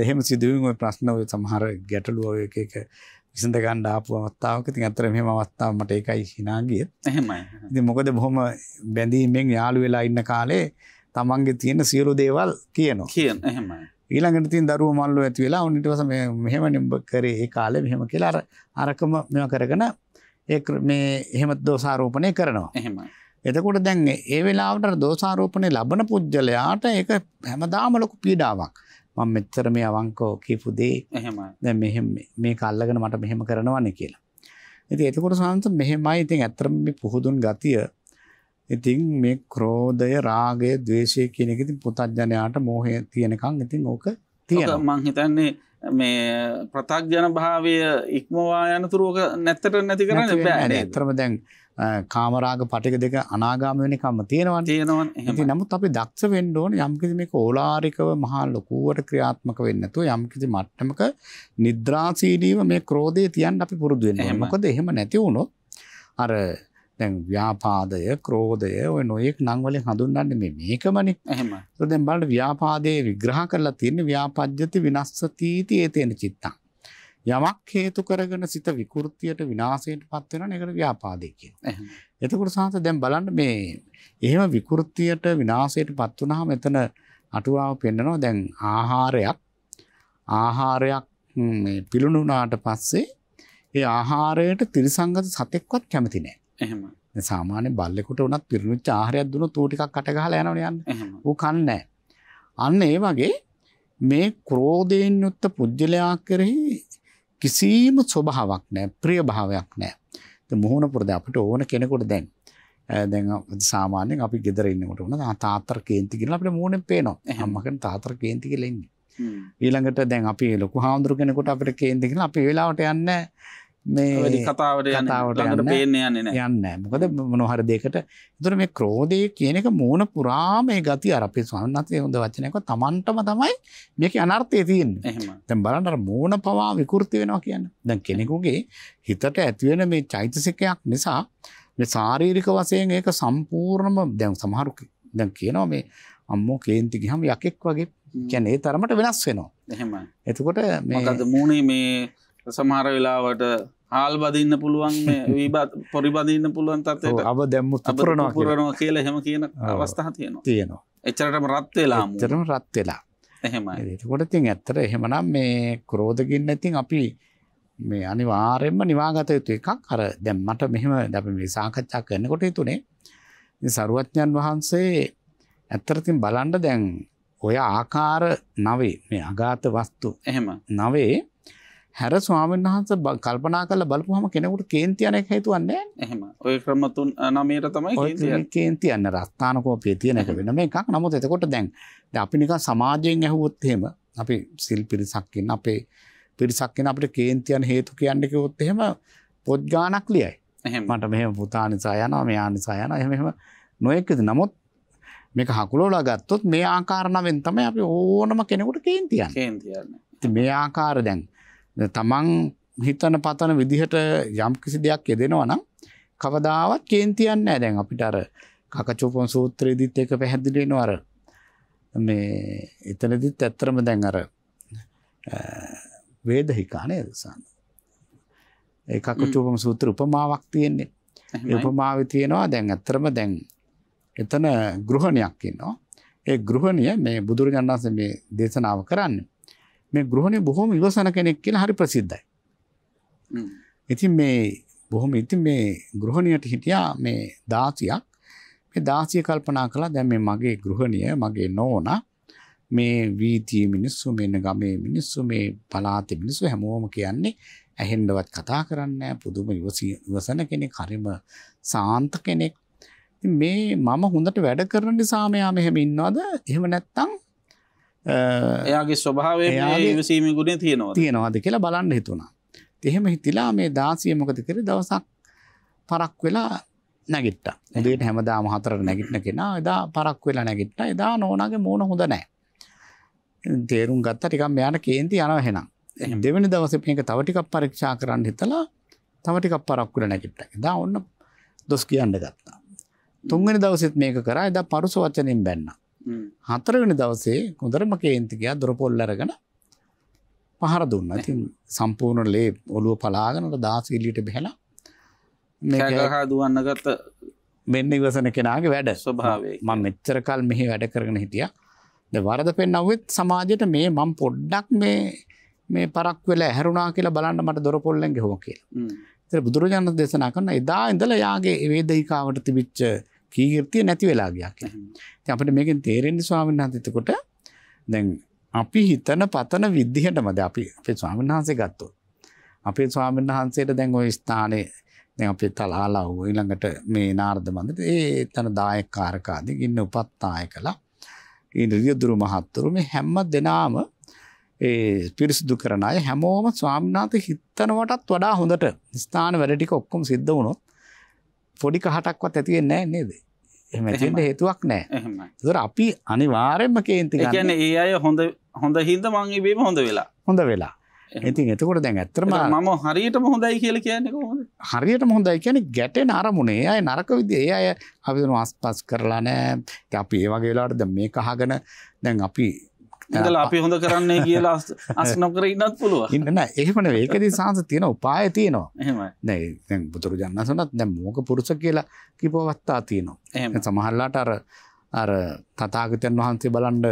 Speaker 2: දෙහෙම සිදුවීම ප්‍රශ්නව සමහර ගැටලුව එක එක විසඳ ගණ්ඩ ආපු අවස්ථාවක ති අතර මෙම අවස්ථාව මට එකයි හිනාගිය එහෙමයි ඉති මොකද බොහොම බැඳීමෙන් යාළු වෙලා ඉන්න කාලේ තමන්ගේ තියෙන සියලු දේවල් කියනවා කියන එහෙමයි ඊළඟට තින් දරුව මල්ලෝ ඇති වෙලා උන් ඊට පස්සේ මෙහෙම නිඹ කරේ ඒ කාලේ මෙහෙම කියලා අර අරකම මෙව කරගෙන ඒ මේ එහෙම දෝෂාරෝපණය කරනවා. එහෙමයි. එතකොට දැන් ඒ වෙලාවට දෝෂාරෝපණය ලබන පුජ්‍යලයාට ඒක හැමදාම ලොකු පීඩාවක්. මම මෙච්චර මේ අවංකව කියපු දේ එහෙමයි. දැන් මෙහෙම මේක අල්ලගෙන මට මෙහෙම කරනවානේ කියලා. ඉතින් එතකොට සාන්ත මෙහෙමයි ඉතින් ඇත්තටම මේ පුහුදුන් ගතිය ඉතින් මේ ක්‍රෝධය රාගය දවේශය කෙනෙක ඉතින් පුතත්ජනයාට මෝහය තියෙනකං ඉතින් ඕක තියෙන
Speaker 1: මං හිතන්නේ මේ ප්‍රතාක්ජන භාවය ඉක්මවා යන තුරුවක නැත්තට නැති කරන්න බෑ එතරම
Speaker 2: දැන් කාමරාග පටික දෙක අනාගාමයනකම තියෙනවා තියෙනවන් ඇති නමුත් අපි දක්ෂ වෙන්ඩෝන යම්කිසි මේ ඕලාරිකව මහා ලොකුවට ක්‍රියාත්මක වෙන්නතු යම්කිසි මට්ටමක නිද්‍රාසීඩීව මේ ක්‍රෝධය තියන් අපි පුරුදුවෙන මොකද එහෙම නැතිවුණොත් අර දැන් ව්‍යාපාදය ක්‍රෝධය ඔය නොයෙක් නංවලින් හඳුන්න්න මේ මේකමනි එහම දැන් බලට ව්‍යාපාදය විග්‍රහ කරලා තියන්නේ ව්‍යාපද්ජති විනස්සතීති ඒ තියෙන චිත්තා. යමක් හේතු කරගෙන සිත විකෘතියට විනාසයට පත්වෙන එකට ව්‍යාපාදය කිය. එතකුට සහස දැන් බලන්න මේ එහෙම විකෘතියට විනාසයට පත්වනා මෙතන අටුවාව පෙන්න්නනවා දැන් ආහාරයක් ආහාරයක් පිළුණුනාට පස්සේ ඒ ආහාරයට තිරිසංගත සතෙක්වත් කැමතිනෑ. එහෙම. සාමාන්‍ය බල්ලෙකුට උනත් පිරිනුච්ච ආහාරයක් දුන්නොත් ඌ ටිකක් අට ගහලා යනවනේ යන්නේ. ඌ කන්නේ අන්න ඒ වගේ මේ ක්‍රෝධයෙන් යුක්ත පුජ්‍යලයා කරෙහි කිසිම ස්වභාවයක් නැහැ, ප්‍රිය භාවයක් නැහැ. ඉතින් මොහොන පුරද අපිට ඕන කෙනෙකුට දැන් දැන් සාමාන්‍යයෙන් අපි ගෙදර ඉන්නකොට උන තාත්තර කේන්ති කියලා අපිට මූණෙන් පේනවා. අම්මකට තාත්තර කේන්ති කියලා ඉන්නේ. ඊළඟට දැන් අපි ලොකු හාමුදුරු කෙනෙකුට අපිට කේන්ති කියලා අපි වෙලාවට යන්නේ නැහැ. මේ කතාවට කතාවට පේන්නේ යන්න යන්න මොකද මොනොහර දෙකට තුර මේ ක්‍රෝධය කියන එක මූුණ පුරාමේ ගති අරපේ සන්නතය හොඳ වචනයක තමන්ටම තමයි මේක අනර්ථය තියෙන් තැම් බලට මූුණ පවා විකෘති වෙනවා කියන්න දැන් කෙනෙකුගේ හිතට ඇතිවෙන මේ චෛතසිකයක් නිසා සාරීරික වසයෙන් ඒක සම්පූර්ණම දැන් සමහරුකි දැන් කියනවා මේ අම්මෝ කේන්ති ගහම යකෙක් වගේ ගැන ඒ තරමට වෙනස්
Speaker 1: වෙනවා
Speaker 2: එතකොට මේ
Speaker 1: මූුණේ මේ සමහර වෙලාවට ආල් බදන්න පුළුවන් *laughs* විබත් පොරිබදන්න පුළුවන් තත්ේ
Speaker 2: අබ දැම්ම පුරනවා පුරනවා
Speaker 1: කියලා හෙම කියන අවස්ථා තියෙන තියෙනවා එච්චරටම රත්වෙලා චරම
Speaker 2: රත්වෙලා එහෙමකොට තින් ඇත්තර එහෙමනම් මේ ක්‍රෝධගින්න ඉතින් අපි මේ අනිවාරෙන්ම නිවාගත යුතු එකක් අර දැම් මට මෙහෙම දැප මේ සාකච්ඡා කරන්නකොට තුනේ සරුවත්ඥන් වහන්සේ ඇත්තරතින් බලන්ඩ දැන් ඔය ආකාර නවේ මේ අගාත වස්තු එහෙම නවේ හැර ස්වාමන් වහන්ස කල්පනා කල බලපුහම කෙනෙකුට කේන්තියනක් හේතුවන්නේ
Speaker 1: එහම ඔය ක්‍රමතුන් නමයට තමයි
Speaker 2: කේන්තියන්න රස්ථානකෝ පේතියනක වෙනම එකක් නමුත් එතකොට දැන් අපිනික සමාජයෙන් ඇහුවොත්හෙම අපි සිල් පිරිසක්කෙන් අපේ පිරිසක්කෙන් අපට කේන්තියන් හේතු කියන්නක ොත්තහෙම පොද්ගානක් ලියයි එහමට මෙහම පුතා නිසායන මෙයා නිසායන එහම නොයෙක්කද නමුත් මේක හකුලෝලා ගත්තොත් මේ ආකාරණවෙන් තමයි අපි ඕනම කෙනෙකුට කේන්තියන් කේන්තියන්න මේ ආකාර දැන් තමන් හිතන පතන විදිහට යම් කිසි දෙයක් යෙදෙනවා නම් කවදාවත් කේන්තියන්න නෑ දැන් අපිට අර කකචූපන් සූත්‍රයේදීත් ඒක පැහැදිලිවෙනවා අර මේ එතනදිත් ඇත්තරම දැන් අර වේදහිකා නේද සානු ඒ කකචූපම සූත්‍ර උපමාවක් තියෙන්නේ උපමාව තියෙනවා දැන් ඇත්තරම දැන් එතන ගෘහණයක් ඉන්නවා ඒ ගෘහණිය මේ බුදුරජාණන් වහන්සේ මේ දේශනාව කරන්නේ මේ ගෘහණය බොහොම ඉවසන කෙනෙක් කියලා හරි ප්‍රසිද්ධයි. ඉතින් මේ බොහොම ඉතින් මේ ගෘහණියට හිටියා මේ දාසියක්. මේ දාසිය කල්පනා කළා දැන් මේ මගේ ගෘහණිය මගේ නෝනා මේ වීතිය මිනිස්සු මෙන්න ගමේ මිනිස්සු මේ පලාතේ මිනිස්සු හැමෝම කියන්නේ ඇහෙන්නවත් කතා කරන්නේ පුදුම ඉවසන කෙනෙක් හරිම සාන්ත කෙනෙක්. මේ මම හොඳට වැඩ කරන නිසා මෙයා මෙහෙම ඉන්නවද? එහෙම නැත්නම් එයාගේ
Speaker 1: ස්වභාවය විසීමකුණ තියෙනවා තියෙනවාද
Speaker 2: කියලා බලන්න හිතුණා එහෙම හිතිලා මේ දාසියමකද කර දවසක් පරක් වෙලා නැගිට්ට ඇදට හැමදා මහතර නැගිටන කෙනා එදා පරක් වෙලා නැගිට්ට එදා නෝනගේ මෝන හොඳ නෑ තේරුම් ගත්ත ටිකම් යාන කේන්ති යනව හෙනම් දෙවැනි දවස මේක තවටිකක් පරීක්ෂා කරන්න හිතලා තවටිකක් පරක්කුල නැගිට්ට එදා ඔන්න දොස් කියන්න ගත්තා තුන්ගනි දවසත් මේක කරා එදා පරුස වචනින් බැන්නා හතරවෙනි දවසේ හොඳරම කේන්තිකයා දොරපොල් අරගෙන පහර දුන්න ඇති සම්පූර්ණ ලේ ඔලුව පලාගනට දාස ඉල්ලිට බැහලා මේහා දුවන්න ගත මෙන්න ඉවසන කෙනගේ වැඩ ස්වභාවේ ම මෙච්චරකල් මෙහි වැඩ කරගෙන හිටිය ද වරද පෙන් අවත් සමාජයට මේ මං පොඩ්ඩක් මේ මේ පරක් වෙල හැරුණා කියලා බලන්න මට දොරපොල්ලෙන් ගෙහෝ කියල බුදුරජාණන් දෙසනා කරන්න එදා ඉඳල යාගේ වේදයිකාවට තිබිච්ච කීර්තිය නැති වෙලා ගියා කියලා. ඉතින් අපිට මේකෙන් තේරෙන්නේ ස්වාමීන් වහන්සේ එතකොට දැන් අපි හිතන පතන විදිහටමද අපි අපේ ස්වාමීන් වහන්සේ ගත්තොත්. අපේ ස්වාමීන් වහන්සේට දැන් ওই ස්ථානේ දැන් අපේ තලාලව ඊළඟට මේ නාරද මන්දිරේ ඒ තන දායකකාරකාදී ඉන්න උපත්තායකලා ඉන්ද්‍රියදුරු මහත්තුරු මේ හැම දෙනාම ඒ පිරිසිදු කරන අය හැමෝම ස්වාමීන් වහන්සේ හිතනවටත් වඩා හොඳට ස්ථාන වැඩ ටික ඔක්කොම සිද්ධ වුණොත් පොඩි කහටක්වත් ඇතිවෙන්නේ නැහැ නේද? එහෙම ඇතිවෙන්න හේතුවක් නැහැ. එහෙමයි. ඒතර අපි අනිවාර්යයෙන්ම කේන්ති ගන්න. ඒ කියන්නේ
Speaker 1: ඒ අය හොඳ හොඳ හින්දා මං ඉබේම හොඳ වෙලා.
Speaker 2: හොඳ වෙලා. ඉතින් එතකොට දැන් ඇත්තටම
Speaker 1: මම හරියටම හොඳයි කියලා කියන්නේ කොහොමද?
Speaker 2: හරියටම හොඳයි කියන්නේ ගැටෙන අරමුණේ අය නරක විදිහේ ඒ අය අපි දෙනවා අස්පස් කරලා නැහැ. අපි ඒ වගේ වෙලාවට දැන් මේක අහගෙන දැන් අපි ඉදල අපි හොඳ කරන්නේ කියලා අස් *laughs*
Speaker 1: නොකර ඉන්නත් පුළුව
Speaker 2: ඉන්න එහෙමන ඒකද සංස තියෙන උපාය
Speaker 1: තියනවා
Speaker 2: එහම බුදුරු ජන්නසනත් දැ මෝක පුරුස කියලා කිපවත්තා තියනවා එහම සමහල්ලාට අර අර තතාගතයන් වහන්සේ බලන්ඩ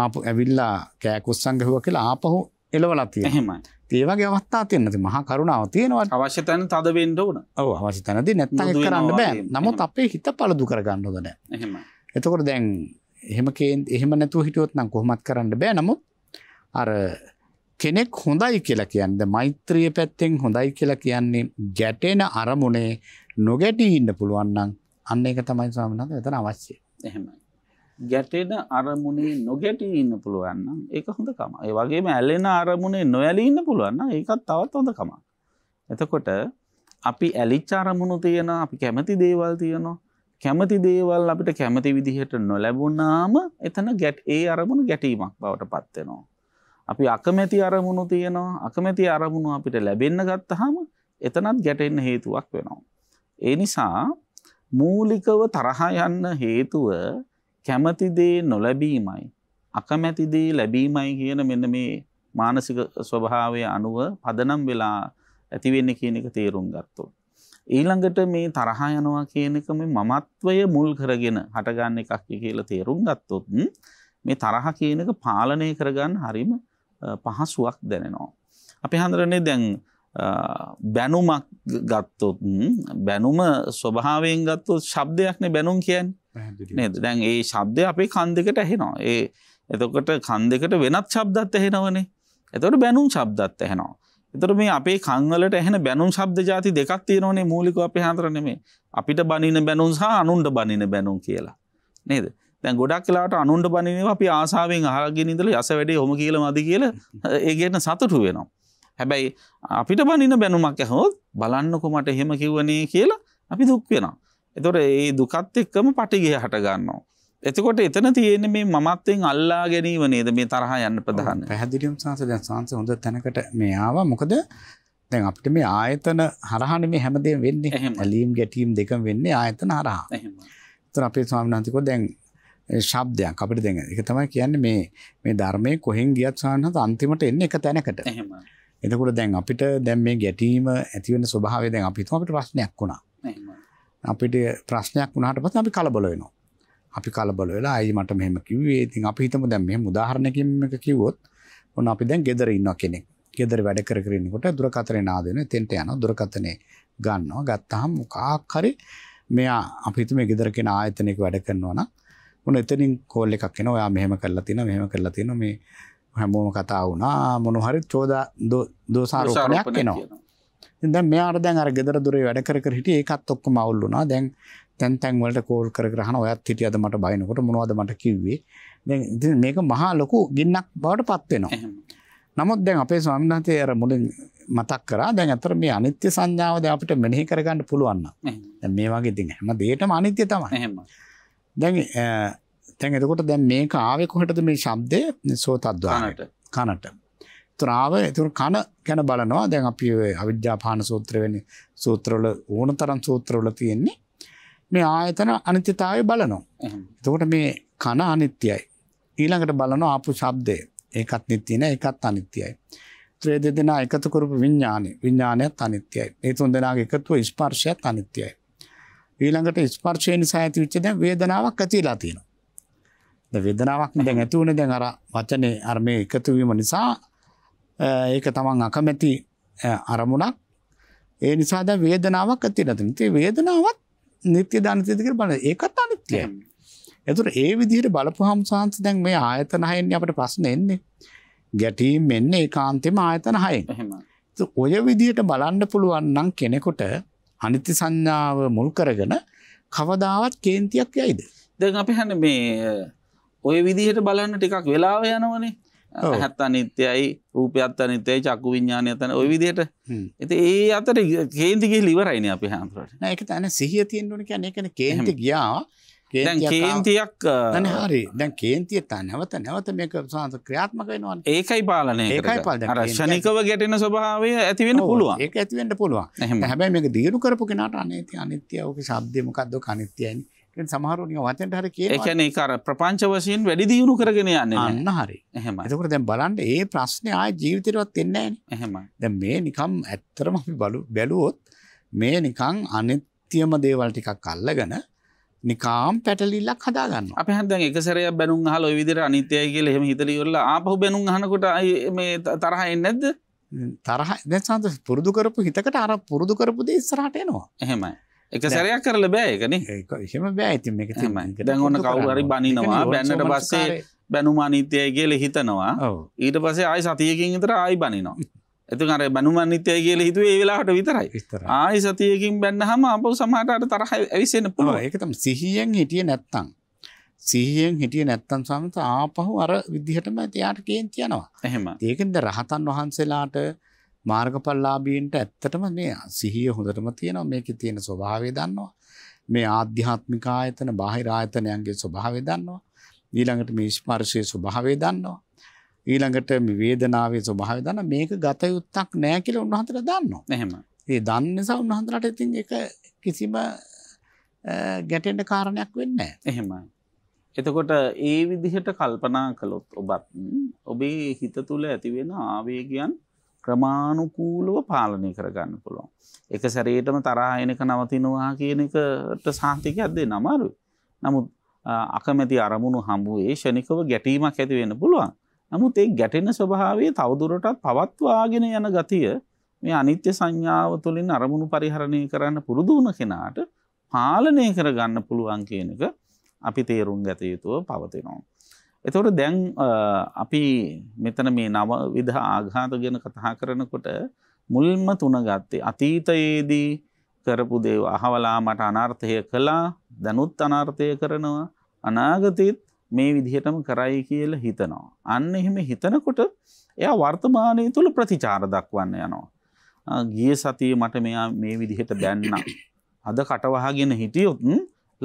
Speaker 2: ආපු ඇවිල්ලා කෑකුස් සංගහුව කියලා ආපහු එලවලා තිය හෙමයි ඒවගේ අවත්තා තියන්නති මහා කරුණාව තියෙනවා අවශ්‍ය තැන තද වෙන්ඩ ඕන ඔව අවශ්‍ය තැනද නැත්ත කරන්න බෑ නමුත් අපේ හිත පලදු කරගන්නදන එතකොට දැන් එහෙම එහෙම නැතුව හිටියොත් නම් කොහොමත් කරන්න බෑ නමුත් අර කෙනෙක් හොඳයි කියලා කියන්න මෛත්‍රිය පැත්තෙන් හොඳයි කියලා කියන්නේ ගැටෙන අරමුණේ නොගැටී ඉන්න පුළුවන්නම් අන්න ඒක තමයි ස්වාමනද එතන අවශ්‍ය එහෙමයි
Speaker 1: ගැටෙන අරමුණේ නොගැටී ඉන්න පුළුවන්නම් ඒක හොඳකම ඒ වගේම ඇලෙන අරමුණේ නොඇලී ඉන්න පුළුවන්න ඒකත් තවත් හොඳකමක් එතකොට අපි ඇලිච්ච අරමුණු තියෙන අපි කැමති දේවල් තියනවා කැමති දේවල් අපිට කැමති විදිහට නොලැබුණාම එතන ගැට් ඒ අරමුණු ගැටීමක් බවට පත්වෙනවා. අපි අකමැති අරමුණු තියෙනවා අකමැති අරමුණු අපිට ලැබෙන්න ගත්තහම එතනත් ගැටෙන්න හේතුවක් වෙනවා. ඒ නිසා මූලිකව තරහා යන්න හේතුව කැමතිදේ නොලැබීමයි. අකමැතිදේ ලැබීමයි කියන මෙන්න මේ මානසික ස්වභාවය අනුව පදනම් වෙලා ඇතිවෙන්න කියන එක තේරුම් ගත්තොත්. ඊළඟට මේ තරහා යනවා කියන එක මේ මමත්වය මුල් කරගෙන හටගන්න එකක් කියලා තේරුම් ගත්තොත් මේ තරහ කියන එක පාලනය කරගන්න හරිම පහසුවක් දැනෙනවා. අපි හඳරන්නේ දැන් බැනුමක් ගත්තොත් බැනුම ස්වභාවයෙන් ගත්තොත් ශබ්දයක්නේ බැනුම් කියන් නේද දැන් ඒ ශබ්දය අපේ කන් දෙකට ඇහෙනවා ඒ එතකොට කන් දෙකට වෙනත් ශබ්දත් ඇහෙනවනේ එතකොට බැනුම් ශබ්දත් ඇහෙනවා එතර මේ අපේ කංවලට එහෙන බැනුම් ශබ්ද ජාති දෙකක් තියෙනවනේ මූලික අප හන්තරනෙමේ අපිට බනින බැනුම් සහ අනුන්ට බනින බැනුම් කියලා නේද දැන් ගොඩක් කියලාට අනුන්ට බනිනව අපි ආසාාවෙන් ආගෙනනිදල යස වැඩේ හොම කියල මද කියල ඒගන්න සතුටු වෙනවා. හැබැයි අපිට බනින බැනුමක් ඇහෝත් බලන්නකො මට එහෙම කිව්වනේ කියලා අපි දුක් වෙනවා. එතොට ඒ දුකත් එක්කම පටිගේ හටගන්නවා. එතකොට එතන තියෙන මේ මමත්වෙන් අල්ලා ගැනීම නේද මේ තරහා යන්න
Speaker 2: ප්‍රධාන පැහදිලියම් සංස දැන් සංස හොඳ තැනකට මේ ආවා මොකද දැන් අපිට මේ ආයතන හරහන මේ හැමදේ වෙන්නේ ඇලීම් ගැටීම් දෙකම වෙන්නේ ආයතන හරහා එතන අපේ ස්වාමීනාන්තිකෝ දැන් ශබ්දයක් අපිට දෙන්න එක තමයි කියන්න මේ මේ ධර්මය කොහෙන් ගියත් සහනහත් අන්තිමට එන්න එක තැනකට එතකොට දැන් අපිට දැම් මේ ගැටීම ඇතිවෙන ස්වභාවය දැන් අපිතුම අපට ප්‍රශ්නයක්
Speaker 3: වුණා
Speaker 2: අපිට ප්‍රශ්නයක් වුණහට පත් අපි කලබල වෙනවා අපි කලබල වෙලා අයි මට මෙහෙම කිව්වේ. ඉතින් අපි හිතමු දැන් මෙහෙම උදාහරණයකින් එක කිව්වොත් ඔන්න අපි දැන් ගෙදර ඉන්නවා කෙනෙක්. ගෙදර වැඩ කර කර ඉන්නකොට දුරකථනේ නාද වෙනවා. එතෙන්ට යනවා දුරකථනේ ගන්නවා. ගත්තාම මොකක් හරි මෙයා අපි හිතමු ගෙදර කෙන ආයතනයක වැඩ කරනවා නම් මොන එතනින් කෝල් එකක් එනවා. ඔයා මෙහෙම කරලා තිනවා මෙහෙම කරලා තිනවා මේ හැමෝම කතා වුණා මොන හරි චෝදා දෝෂාරෝපණයක් එනවා. දැන් මෙයාට දැන් අර ගෙදර දොරේ වැඩ කර කර හිටියේ ඒකත් ඔක්කොම අවුල් වුණා. දැන් තැන් තැන් වලට කෝල් කර ගහන ඔයත් හිටියද මට බයිනකොට මොනවද මට කිව්වේ දැන් ඉතින් මේක මහා ලොකු ගින්නක් බවට පත් වෙනවා නමුත් දැන් අපේ ස්වාමීන් වහන්සේ අර මුලින් මතක් කරා දැන් අතර මේ අනිත්‍ය සංඥාව දැන් අපිට මෙනෙහි කරගන්න පුළුවන් නම් දැන් මේ වගේ ඉතින් හැම දෙයකම අනිත්‍ය තමයි එහෙම දැන් දැන් එතකොට දැන් මේක ආවේ කොහෙටද මේ ශබ්දේ සෝතද්වාරයට කනට තුරාව තුර කන ගැන බලනවා දැන් අපි අවිද්‍යාපාන සූත්‍ර වෙන සූත්‍රවල ඕන තරම් සූත්‍රවල තියෙන්නේ මේ ආයතන අනිත්‍යතාවය බලනවා. එතකොට මේ කන අනිත්‍යයි. ඊළඟට බලනවා ආපු ශබ්දය. ඒකත් නිත්‍ය නෑ ඒකත් අනිත්‍යයි. ත්‍රේ දෙදෙනා එකතු කරපු විඥානෙ විඥානයත් අනිත්‍යයි. ඒ තුන් දෙනාගේ එකතුව ස්පර්ශයත් අනිත්‍යයි. ඊළඟට ස්පර්ශය නිසා ඇතිවෙච්ච දැන් වේදනාවක් ඇති වෙලා තියෙනවා. දැන් වේදනාවක් දැන් ඇති වුණේ දැන් අර වචනේ අර මේ එකතු වීම නිසා ඒක තමන් අකමැති අරමුණක්. ඒ නිසා දැන් වේදනාවක් ඇති වෙලා තියෙනවා. ඒ වේදනාවත් නිත්‍ය ධනතිතිකර බල ඒකත් අනිත්‍යය. ඇතුර ඒ විදිහට බලපුහම් සහන්ස දැන් මේ ආයතනහයෙන් අපට ප්‍රශ්න එන්නේ. ගැටීම් මෙන්න ඒ කාන්තෙම ආයතනහයෙන්. ඔය විදිහට බලන්ඩ පුළුවන්නම් කෙනෙකුට අනිති සංඥාව මුල් කරගෙන කවදාවත් කේන්තියක් යයිද.
Speaker 1: දැන් අපි හැන මේ ඔය විදිහට බලන්න ටිකක් වෙලාව යනවනේ ඇහැත් අනිත්‍යයි රූපයත් අනිතේ චක්කු විඤ්ඥානය තන ඔය විදියට ඇති ඒ අතට කේන්තිගේ ලිවරයින අපි හන්තුරට
Speaker 2: එක තැන සිහිය තියෙන්ටුන කියන එකන කේහට ගියා කේන්තියක් හරි දැන් කේන්තිය තා නැවත නැවත මේක සාන්ත ක්‍රියාත්මකයනවා ඒකයි
Speaker 1: පාලනය ඒකයි පාල ශනිකව ගැටෙන ස්වභාවය ඇතිවෙන පුළුව
Speaker 2: ඒ ඇතිවෙන්ට පුළුව හැබැයි මේක දියරු කරපු කෙනට අනේති අනිත්‍යයක ශබ්දමකක්ද කනිත්‍යයනි සමහරු වචනට හර කිය එකන කර ප්‍රපංච වශයෙන් වැඩි දියුණු කරගෙන යන්න අන්න හරි එහම එතකට දැ බලන්ට ඒ ප්‍රශ්නය ආය ජීවිතරවත් එන්න එහෙම දැ මේ නිකම් ඇත්තරම බලු බැලුවොත් මේ නිකං අනෙත්‍යම දේවල් ටිකක් අල්ල ගන නිකාම් පැටලිල්ලක් හදාගන්න අප
Speaker 1: හැ එකසර බැනු හල විදිර අනිත්‍යය කියල හෙම හිතරියවල්ල ආපහු බැනු හනකොට මේ තරහ එන්නද තරහ දැසන්ත පුරුදු කරපු හිතකට අර
Speaker 2: පුරුදු කරපු දේ ස්රාටයනවා
Speaker 1: එහෙමයි එක සැරයක් කරල බෑ එකන එහෙම බෑඇති එක දැන් ඔන්න කවුරරි බනිනවා බැන්නට පස්සේ බැනුමානිතයගේල හිතනවා ඊට පසේ ආයි සතියකින් තර ආයි බනිනවා ඇතුකර බැනුමන්නිතය කියල හිතුව ඒ වෙලාට විතරයි
Speaker 2: ආයි සතියකින් බැන්න හම අප සමහටට තරහ ඇවිසෙන පුළුව එකතම සිහියෙන් හිටිය නැත්තං සිහියෙන් හිටිය නැත්තම් සමත ආපහු අර විදිහටම ඇතියාට කේන්තියනවා එහෙම ඒකෙන්ද රහතන් වහන්සේලාට මාර්ගඵලලාභීන්ට ඇත්තටම මේ සිහිය හොඳටම තියෙනවා. මේකේ තියෙන ස්වභාවය දන්නවා. මේ ආධ්‍යාත්මික ආයතන, බාහිර ආයතනයන්ගේ ස්වභාවය දන්නවා. ඊළඟට මේ ස්පර්ශයේ ස්වභාවය දන්නවා. ඊළඟට මේ වේදනාවේ ස්වභාවය දන්නා මේක ගත යුත්තක් නෑ කියලා උන්වහන්සේලා දන්නවා. එහෙම. ඒ දන්න නිසා උන්වහන්සේලාට ඉතින් ඒක කිසිම ගැටෙන්න කාරණයක්
Speaker 1: වෙන්නේ නෑ. එහෙමයි. එතකොට ඒ විදිහට කල්පනා කළොත් ඔබත් ඔබේ හිත තුළ ඇතිවෙන ආවේගයන් ක්‍රමාණුකූලව පාලනය කරගන්න පුළුවන්. එක සැරේටම තරහයනක නවතිනවා කියන එකට සාන්තිකයක් දෙ නමරු. නමුත් අකමැති අරමුණු හම්බුවේ ෂණිකව ගැටීමක් ඇති වෙන පුළුවන්. නමුත් ඒ ගැටෙන ස්වභාවේ තවදුරටත් පවත්වාගෙන යන ගතිය මේ අනිත්‍ය සංඥාව තුළින් අරමුණු පරිහරණය කරන්න පුරුදු වුණ කෙනාට පාලනය කරගන්න පුළුවන් කියන එක අපි තේරුම් ගත යුතුව පවතිනවා. එතවට දැන් අපි මෙතන මේ නව විධ ආඝාත ගැන කතා කරනකොට මුල්ම තුනගත්තේ. අතීතයේදී කරපු දේව අහවලා මට අනර්ථය කලා දැනුත් අනර්ථය කරනවා අනාගතයත් මේ විදිහටම කරයි කියල හිතනවා. අන්න එහෙම හිතනකොට එයා වර්තමානය තුළ ප්‍රතිචාර දක්වන්න යනවා. ගිය සතිය මට මෙයා මේ විදිහට දැන්න. අද කටවහගෙන හිටියොත්න්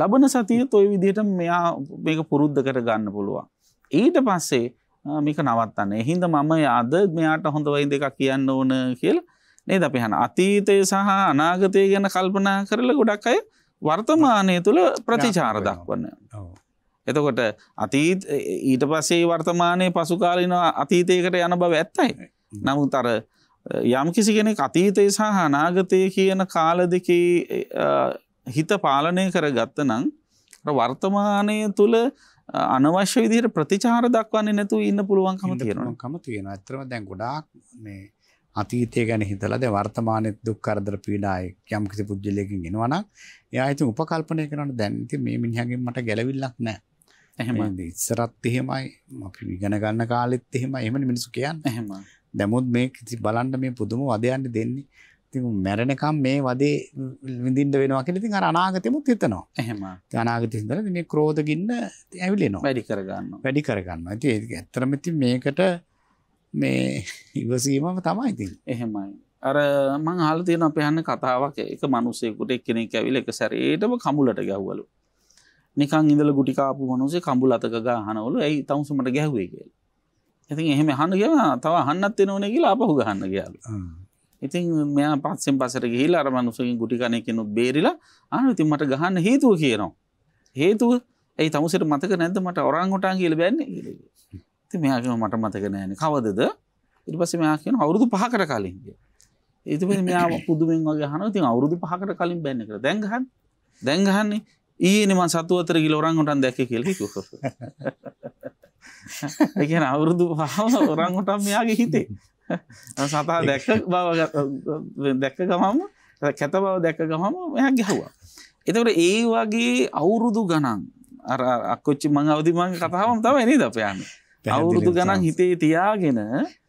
Speaker 1: ලබන සතිය තොයි විදිහට මෙයා මේක පුරුද්ධ කර ගන්න පුළුවන්. ඊට පස්සේ මේක නවත්තන්න එහින්ද මම අද මෙයාට හොඳ වයින් දෙක කියන්න ඕන කියල නේද අපි හන අතීතය සහ අනාගතය ගැන කල්පනා කරල ගොඩක් අය වර්තමානය තුළ ප්‍රතිචාර දක්වන්න. එතකොට අතීත් ඊට පස්සේ වර්තමානය පසුකාලින අතීතයකට යන බව ඇත්තයි. නමුත් අර යම් කිසි කෙනෙ අතීතය සහ අනාගතය කියන කාල දෙක හිත පාලනය කර ගත්ත නං
Speaker 2: වර්තමානය තුළ අනවශ්‍ය විදිර ප්‍රතිචාර දක්වන්නේ නැතු ඉන්න පුළුවන්කම තියෙනකම තියෙන ඇතරම දැන් ගොඩාක් මේ අතීතය ගැන හිතලද වර්තමානය දුක් කරදර පීඩායි යම් කිසි පුද්ජලයකින් ගෙනවන යායිති උපකල්පනය කරන දැන්ති මේ මිනිහගින් මට ගැලවිල්ලක් නෑ ඇහම ඉස්සරත් එහෙමයි අපි විගන ගන්න කාලෙත් එහෙම එහම මිනිසු කියන්න ඇහෙම දැමුත් මේ කිසි බලන්ඩ මේ පුදුම වදයන්න දෙන්නේ ඉතින් මැරෙනකම් මේ වදේ විඳින්න වෙනවා කියලා ඉතින් අර අනාගතෙමුත් හිතනවා. එහෙම. ඉතින් අනාගතෙ හිතලා ඉතින් මේ ක්‍රෝධ ගින්න ඇවිලෙනවා. වැඩි කරගන්නවා. වැඩි කරගන්නවා. ඉතින් ඒක ඇත්තටම ඉතින් මේකට මේ ඉවසීමම තමයි ඉතින්. එහෙමයි. අර මං අහලා තියෙන අපේ
Speaker 1: අහන්න කතාවක් එක මිනිසෙකුට එක්කෙනෙක් ඇවිල්ලා එක සැරේටම කඹුලට ගැහුවලු. නිකන් ඉඳලා ගුටි කාපු මිනිස්සේ කඹුල අතක ගහනවලු. "ඇයි තමුසු මට ගැහුවේ?" කියලා. ඉතින් එහෙම අහන්න ගියා තව අහන්නත් වෙනවනේ කියලා ආපහු ගහන්න ගියාලු. ඉතින් මෙයා පස්සෙන් පසට ගිහිල් අර මනුසකින් ගුටි කණය කෙනුත් බේරිලා අනු ඉතින් මට ගහන්න හේතුව කියනවා. හේතුව ඇයි තමුසට මතක නැද මට ඔරංගොටන් කියල බැන්න ති මෙයාකම මට මතක නෑන කවදද ඉට පස මෙයා කියන අවුරුදු පහකට කලින්ගේ. ඒති මෙයා පුදුමෙන් වගේ හන ඉතින් අවුරුදු පහකට කලින් බැන්න කර දැන්ගහන් දැන්ගහන්නේ ඒනම සතුවතර ගිල ඔරංගොටන් දැක කෙලෙකු. එකන *laughs* අවුරුදු පහම ඔරංගොටන් මෙයාගේ හිතේ *laughs* සතා දැක්ක බව දැක්ක ගමම කැත බව දැක්ක ගමම මෙ ගැහවා. එතකට ඒ වගේ අවුරුදු ගණන් අර අක්කොච්චි මං අවධිමං කතාවම තම එනි දපයන්න
Speaker 2: අවුරුදු ගණන් හිතේ තියාගෙන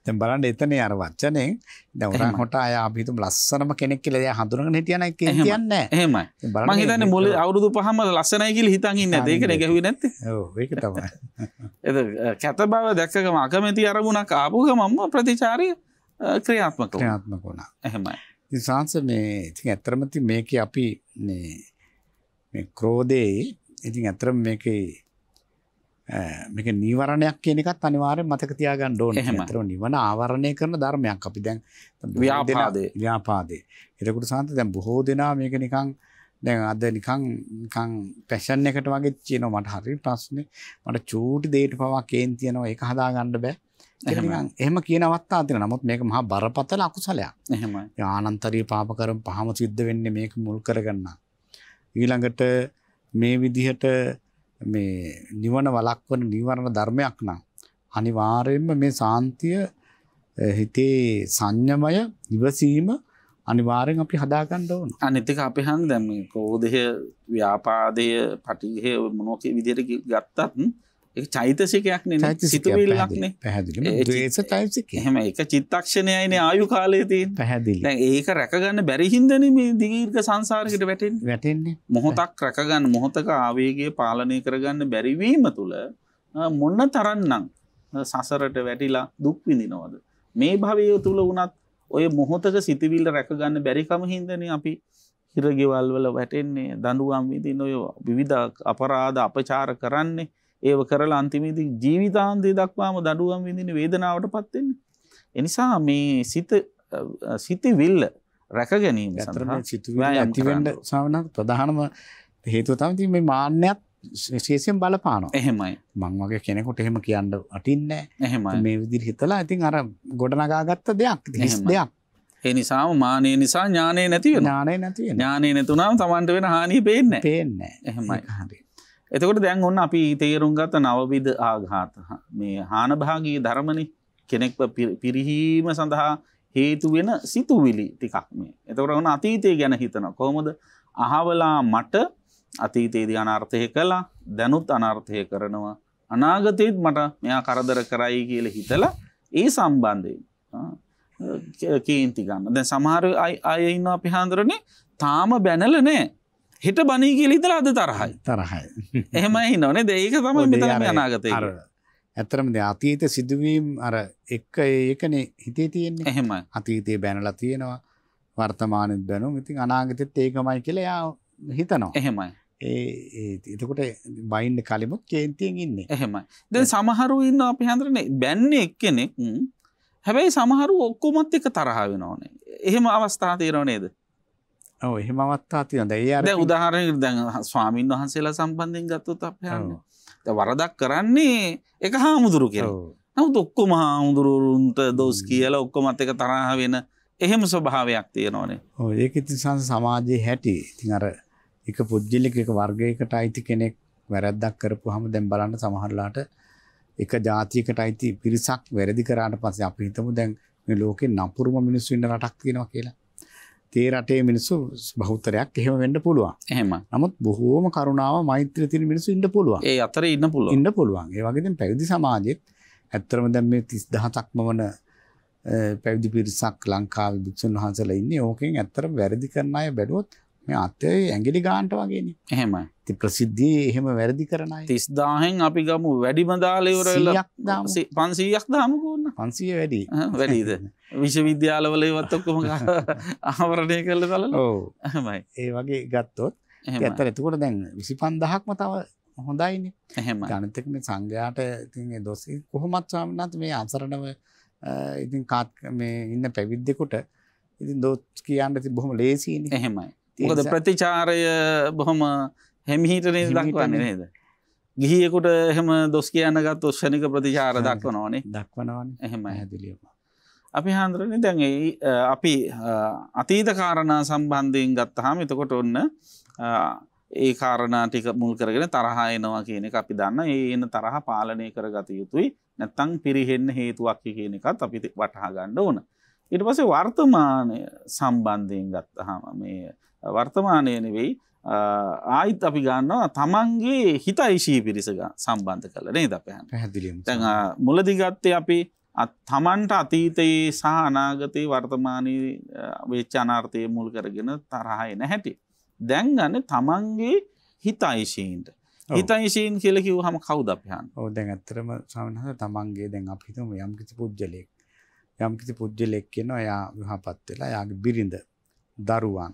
Speaker 2: දැන් බලන්න එතනේ අර වචනේ දැන් උරන් හොට අය අපි හිතමු ලස්සනම කෙනෙක් කියලා එයා හඳුනගෙන හිටියා නයි කියන්නේ නැහැ. එහෙමයි. මම හිතන්නේ මුල
Speaker 1: අවුරුදු පහම ලස්සනයි කියලා හිතන් ඉන්නේ නැද්ද? ඒකනේ ගැහුවේ
Speaker 2: නැත්තේ. ඔව් ඒක තමයි.
Speaker 1: ඒක කැත බව දැක්කම අකමැති අරමුණක් ආපු ගමන්ම ප්‍රතිචාරය ක්‍රියාත්මක වුණා.
Speaker 2: ක්‍රියාත්මක වුණා. එහෙමයි. ඉතින් සාංශ මේ ඉතින් ඇත්තටම ඉතින් මේකේ අපි මේ මේ ක්‍රෝධේ ඉතින් ඇත්තටම මේකේ මේක නීවරණයක් කියන එකත් අනිවාර්යෙන් මතක තියාගන්න ඕනේ. ඒතර නිවන ආවරණය කරන ධර්මයක් අපි දැන් ව්‍යාපාදේ. ව්‍යාපාදේ. එතකොට සාන්ත දැන් බොහෝ දෙනා මේක නිකන් දැන් අද නිකන් නිකන් පැෂන් එකට වගේ කියනවා මට හරි ප්‍රශ්නේ. මට චූටි දෙයකට පවා කේන් තියනවා ඒක හදාගන්න බෑ. එහෙනම් එහෙම කියන අවස්ථා තියෙනවා. නමුත් මේක මහා බරපතල අකුසලයක්. එහෙමයි. ආනන්තරී පාප කරම් පහම සිද්ධ වෙන්නේ මේක මුල් කරගන්න. ඊළඟට මේ විදිහට මේ නිවන වළක්වන නිවරණ ධර්මයක් නම් අනිවාර්යයෙන්ම මේ සාන්තිය හිතේ සංයමය ඉවසීම අනිවාරෙන් අපි හදාගන්න ඕන අනිතික අපි හන් දැම කෝදය
Speaker 1: ව්‍යාපාදය පටිහය මොනෝකේ විදිරකි ගත්තත්න් චෛතසිකයක් න සිතුවිල්ලක්නේ පැහදිලි එහෙම එක චිත්තක්ෂණයයින ආයු කාලයති පැහැදිලි ඒක රැකගන්න බැරිහින්දන මේ දිගීර්ක සංසාර්කට වැටෙන් වැටෙන්නේ මොහොතක් රැකගන්න මොහොතක ආවේගේ පාලනය කරගන්න බැරිවීම තුළ මොන්න තරන්නම් සසරට වැටිලා දුක්විඳිනවද මේ භවය තුළ වනත් ඔය මොහොතක සිතිවිල්ල රැකගන්න බැරිකම හින්දන අපි හිරගෙවල්වල වැටෙන්නේ දඩුවම් විදින් ඔය විවිධ අපරාධ අපචාර කරන්නේ ඒව කරලා අන්තිමේදී ජීවිතාන්තය දක්වාම දඩුවම් විඳින වේදනාවට පත්වෙන්න. එනිසා මේ සිත සිතිවිල්ල රැක ගැනීම
Speaker 2: ඇතිවඩ සාවනක් ප්‍රධානම හේතුව තමති මේ මාන්‍යයක් ශේෂයෙන් බලපාන එහෙමයි මං වගේ කෙනෙකුට එහෙම කියන්න අටින්න එහෙම මේ විදිරි හිතලා ඇතින් අර ගොඩනගාගත්ත දෙයක් හිස් දෙයක් ඒ
Speaker 1: නිසාම මානය නිසා ඥානය
Speaker 2: නැතිව ඥානය නැතිව
Speaker 1: ඥානය නැතුනම් තමන්ට වෙන හානි පේන්න පේන්න එහෙමයි හරි එතකොට දැන් ඔන්න අපි තේරුම්ගත නවවිද ආඝාතහ මේ හානභාගී ධර්මණ කෙනෙක් පිරිහීම සඳහා හේතු වෙන සිතුවිලි ටිකක් මේ එතකොට ඔන්න අතීතය ගැන හිතන කොහොමද අහවලා මට අතීතේදී අනර්ථය කලා දැනුත් අනර්ථය කරනවා අනාගතයත් මට මෙයා කරදර කරයි කියල හිතලා ඒ සම්බන්ධය කේන්ති ගන්න දැ සමහර අය ඉන්න අපි හාන්දරනේ තාම බැනල නෑ හිට බනී කියලිතර අද තරහයි තරහයි එහෙමයි නොනේ දේක තම මෙතර යනාගත
Speaker 2: ඇතරමද අතීත සිදුවීම් අර එක් ඒකන හිතේ තියෙන්නේ එහෙම අතීතය බැනලා තියෙනවා වර්තමානය බැනු ඉතින් අනාගතත් ඒකමයි කියලයා හිතනවා එහෙමයි එතකොට බයින්ඩ කලිමුත් කේන්තියෙන් ඉන්න එහෙමයි ද සමහරු ඉන්න අපි හඳරන බැන්න එක් කෙනෙක්
Speaker 1: හැබැයි සමහරු ඔක්කොමත් එක තරහ වෙනඕනේ එහෙම අවස්ථා තේරව නේද
Speaker 2: ඔව් එහෙම අවස්ථා තියෙනවා. දැන් ඒ අර දැන්
Speaker 1: උදාහරණයක් දැන් ස්වාමින් වහන්සේලා සම්බන්ධයෙන් ගත්තොත් අපි හන්නේ. දැන් වරදක් කරන්නේ ඒක හාමුදුරු කියලා. නමුත් ඔක්කොම හාමුදුරුවන්ට දොස් කියලා ඔක්කොමත් එක තරහ වෙන එහෙම ස්වභාවයක් තියෙනවානේ.
Speaker 2: ඔව් ඒක ඉතින් සමාජයේ හැටි. ඉතින් අර එක පුජ්‍යලික එක වර්ගයකට අයිති කෙනෙක් වැරද්දක් කරපුවාම දැන් බලන්න සමහරලාට එක ජාතියකට අයිති පිරිසක් වැරදි කරාට පස්සේ අපි හිතමු දැන් මේ ලෝකේ නපුරුම මිනිස්සු ඉන්න රටක් තියෙනවා කියලා. තේ රටේ මිනිස්සු බහුතරයක් එහෙම වෙන්න පුළුවන්. එහෙම. නමුත් බොහෝම කරුණාව මෛත්‍රිය තියෙන මිනිස්සු ඉන්න පුළුවන්. ඒ අතරේ ඉන්න පුළුවන්. ඉන්න පුළුවන්. ඒ වගේ දැන් පැවිදි සමාජෙත් ඇත්තරම දැන් මේ 30000ක්ම වන පැවිදි පිරිසක් ලංකාවේ භික්ෂුන් වහන්සේලා ඉන්නේ. ඕකෙන් ඇත්තටම වැරදි කරන අය බැලුවොත් මේ අත්තේ ඇගිලි ගාන්ට වගේන එහෙම ති ප්‍රසිද්ධිය එහෙම වැරදි කරනයි
Speaker 1: තිස්දාහෙන් අපි ගමු වැඩිමදාලවරල පන්සීයක් දාමකන්න
Speaker 2: පන්සිය වැඩි *laughs* වැඩීද
Speaker 1: විශ්වවිද්‍යාලවල වත්තක්කොම *laughs* ආවරණය කල්ල කල
Speaker 2: හමයි ඒ වගේ ගත්තොත් ඇත එතකොට දැන් විසි පන්දහක්ම තව හොඳයින එහෙම ගනතක මේ සංඝයාට ඉතින්ගේ දොසේ කොහොමත් සාමනත් මේ අන්සරණව ඉතින් කාත් මේ ඉන්න පැවිද්දෙකුට ඉතින් දොත් කියන්න ති බොහොම ලේසින එහෙමයි මොකද
Speaker 1: ප්‍රතිචාරය බොහොම හැමිහිටනේ දක්වන්න නේද. ගිහියකුට එහෙම දොස් කියන්න ගත් ඔෂ්ෂණික ප්‍රතිචාර දක්වනවානේ දක්වනවන එහෙම හැදිලියම. අපි හාන්දුරණ දැන් අපි අතීත කාරණා සම්බන්ධයෙන් ගත්තහම එතකොට ඔන්න ඒ කාරණා ටික මුල් කරගෙන තරහා එනවා කියන එක අපි දන්න ඒ එන තරහ පාලනය කරගත යුතුයි නැත්තං පිරිහෙන්න හේතුවක් කියන එකත් අපි වටහා ගණ්ඩ ඕන. ඉට පසේ වර්තමානය සම්බන්ධයෙන් ගත්තහම මේ වර්තමානය නෙවෙයි ආයිත් අපි ගන්නවා තමන්ගේ හිත යිශී පිරිසග සම්බන්ධ කලනේ ද
Speaker 2: පැන් හැදිලීම
Speaker 1: මුලදිගත්තේ අපි තමන්ට අතීතයේ සහ අනාගතයේ වර්තමානී වෙච්ච අනාර්ථය මුල් කරගෙන තරහය නැහැටි. දැන් ගන්න තමන්ගේ හිතයිශීන්ට
Speaker 2: හිතයිශීන් කෙලකිව හම කවු දපයන් ඕ දැන් ඇත්තරම සමහස තමන්ගේ දැන් අපිතුම යම්කිසි පුද්ජලෙක් යම්කිසි පුද්ජලෙක් කියෙන ඔයා විහපත් වෙලා යාගේ බිරිඳ දරුවන්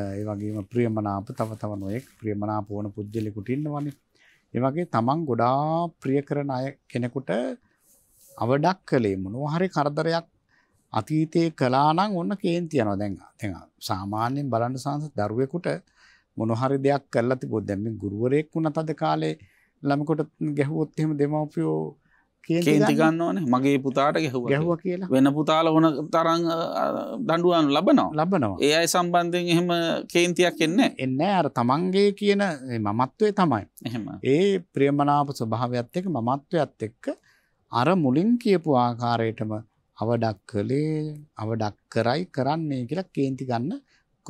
Speaker 2: ඒ වගේම ප්‍රියමනාප තව තව නොයෙක් ප්‍රියමනාප වන පුද්ගලෙකුට ඉන්නවනේ. ඒ වගේ තමන් ගොඩාක් ප්‍රිය කරන අය කෙනෙකුට අවඩක් කළේ මොනවා හරි කරදරයක් අතීතයේ කළා නම් ඔන්න කේන්ති යනවා දැන්. දැන් සාමාන්‍යයෙන් බලන්න සංස දරුවෙකුට මොන හරි දෙයක් කරලා තිබොත් දැන් මේ ගුරුවරයෙක් වුණත් අද කාලේ ළමෙකුට ගැහුවොත් එහෙම දෙමව්පියෝ කේන්ති ගන්න ඕනේ
Speaker 1: මගේ පුතාට ගැහුව ගැහුව කියලා වෙන පුතාල ඕන තරං දඩුවන් ලබනවා ලබනවා ඒ අයි
Speaker 2: සම්බන්ධයෙන් එහෙම කේන්තියක් එන්න එන්න අර තමන්ගේ කියන මමත්වය තමයි එහෙම ඒ ප්‍රියමනාප ස්වභාවයක්ත් එක මමත්වයක්ත් එක්ක අර මුලින් කියපු ආකාරයටම අවඩක් කළේ අවඩක් කරයි කරන්නේ කියලා කේන්ති ගන්න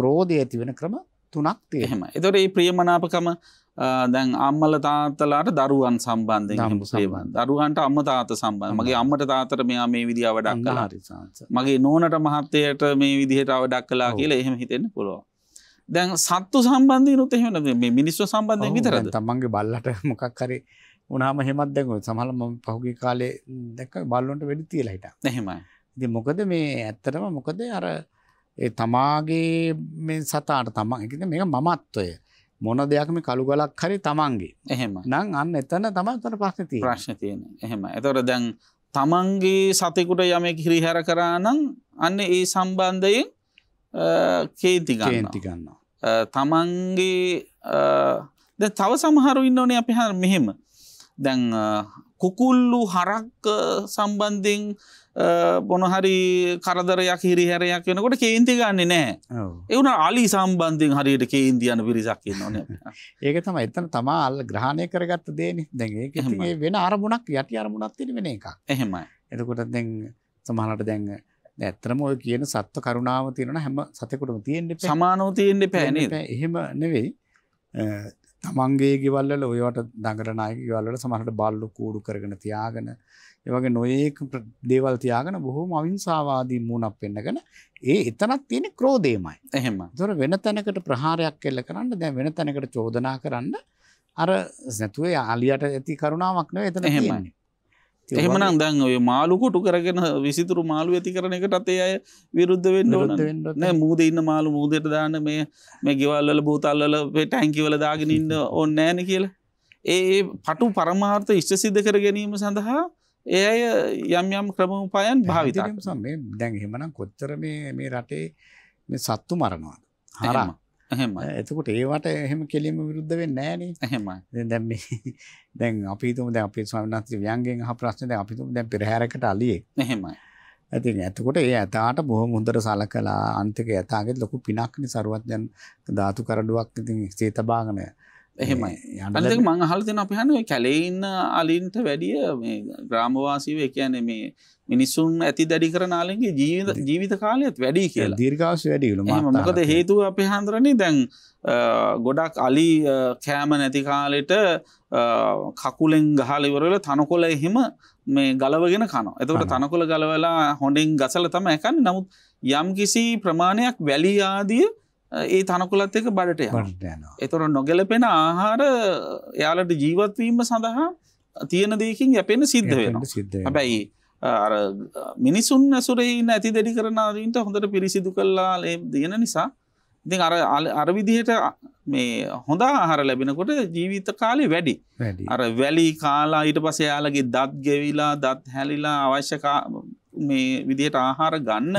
Speaker 2: ක්‍රෝධය ඇති වෙන ක්‍රම තුනක් තියෙනවා
Speaker 1: එතකොට මේ ප්‍රියමනාපකම දැන් අම්මල තාත්තලාට දරුවන් සම්බන්ධය සේවන් දරුවන්ට අම්ම තාත සම්බන්ධ මගේ අම්මට තාතර මෙයා මේ විදිිය අවඩක් කලා මගේ නෝනට මහත්තයට මේ විදිහට අවඩක් කලා කියලා එහෙම හිතෙන්න
Speaker 2: පුළුව දැන් සත්තු සම්බන්ධය නුත එහෙම මේ මිනිස්ව සම්බන්ධය විතර තමන්ගේ බල්ලට *laughs* මොකක් කරේ උනාම හෙමත් දැකු සහල ම පහුගේ කාලේ දැක බල්ලොන්ට වැඩි තියලහිට එහෙමයි ඉති මොකද මේ ඇත්තටම මොකද අර තමාගේ සතාට තමන් එක මේක මමත්වය මොන දෙයක්ම කළු ගලක් හරි තමන්ගේ එහෙම නං අන්න එතන තමන්තර ප්‍රශ්නති ප්‍රශ්න තියෙන එහෙම එතොර දැන් තමන්ගේ
Speaker 1: සතෙකුට යමෙක් හිරිහැර කරා නම් අන්න ඒ සම්බන්ධයෙන් කේති කේන්ති
Speaker 2: ගන්නවා
Speaker 1: තමන්ගේ තව සමහරු ඉන්න ඕනේ අපි හර මෙහෙම දැන් කුකුල්ලු හරක් සම්බන්ධෙන් බොනහරි කරදරයක් හිරිහැරයක් වෙනකොට කේන්ති ගන්න නෑ එවුන අලි සම්බන්ධින් හරියට කේන්දියන පිරිසක් නොන
Speaker 2: *laughs* ඒක තම එතන තමා අල් ග්‍රහණය කරගත්ත දේනි දැඒ වෙන අරමුණක් යටි අරමුණක් තිරි වෙන එක එහෙමයි එතකොට දැන් සමහලට දැන් ඇත්තරම ඔය කියන සත්ව කරුණාව තියෙන හැම සතකුටම තියෙන්ට සමානෝ තියෙන්ට පැන එහෙම නෙවෙයි තමන්ගේ ගෙවල්ල ඔයවට දඟරනාය ගවල්ලට සමහට බල්ලු කූඩු කරගෙන තියාගෙන ඒවගේ නොයෙක් දේවල් තියාගෙන බොහෝ මවිංසාවාදී මූුණක් පෙන්න්නගෙන ඒ එතනත් තියෙන ක්‍රෝදේමයි එහෙම දොර වෙන තැනකට ප්‍රහාරයක් කෙල්ල කරන්න දැ වෙන තැනකට චෝදනා කරන්න අර නැතුවේ ආලියට ඇති කරුණාවක් නව එතන හෙමන්නේ එහෙමනම්
Speaker 1: දැන් ඔය මාළු කොටු කරගෙන විසිතුරු මාළු ඇති කරන එකට අතේ අය විරුද්ධ වෙන්න ඕන නෑ මූද ඉන්න මාළු මූදයට දාන්න මේ මේ ගෙවල්වල බෝතල්වල ටැංකිවල දාගෙන ඉන්න ඕන්න නෑන කියලා ඒ පටු පරමාර්ථ ඉෂ්ට සිද්ධ කර ගැනීම සඳහා ඒ අය යම් යම් ක්‍රම
Speaker 2: පයන් භාවිත දැන් එහෙමනම් කොච්චර මේ රටේ සත්තු මරණවාද හරම එතකොට ඒවට එහෙම කෙලිම විරුද්ධ වෙන්න නෑන හෙම දැම් දැන් අපිතුම *laughs* ද අපි ස්වනත් ව්‍යන්ගෙන් හ ප්‍රශ්නද අපිතුම දැ පෙරහැරකට අලියෙක් එහෙමයි ඇති ඇතකොට ඒ ඇතාට බොහොම හොඳට සල කලා අන්තික ඇතාගේ ලොකු පිනක්නි සරුවත්යන් ධාතු කරඩුවක් ඉතින් සේතබාගනය එහෙමයි අනික මං
Speaker 1: අහලා තියෙන අපි හන්නේ කැලේ ඉන්න අලින්ට වැඩිය මේ ග්‍රාමවාසීව ඒ කියන්නේ මේ මිනිසුන් ඇති දැඩි කරන අලින්ගේ ජීවිත ජීවිත කාලයත් වැඩි කියලා
Speaker 2: දීර්ඝාස වැඩිලු මොකද
Speaker 1: හේතුව අපි හඳුරන්නේ දැන් ගොඩක් අලි කෑම නැති කාලෙට කකුලෙන් ගහලා ඉවරල තනකොළ එහෙම මේ ගලවගෙන කනවා. එතකොට තනකොළ ගලවලා හොඬෙන් ගසලා තමයි කන්නේ. නමුත් යම් කිසි ප්‍රමාණයක් වැලි ආදී ඒ තනකුලත් එක බඩට යන එතොර නොගැලපෙන ආහාර එයාලට ජීවත්වීම සඳහා තියෙන දෙකින් යැපෙන සිද්ධ වෙන හැබැයි මිනිසුන් ඇසුරෙයි නැති දෙඩි කරනාදීන්ට හොඳට පිරිසිදු කල්ලා ලේ දයන නිසා ඉති අර අරවිදියට මේ හොඳ ආහර ලැබෙනකොට ජීවිත කාලේ වැඩි අර වැලි කාලා ඊට පස යාලගේ දත් ගෙවිලා දත් හැලිලා අවශ්‍යකා මේ විදියට ආහාර ගන්න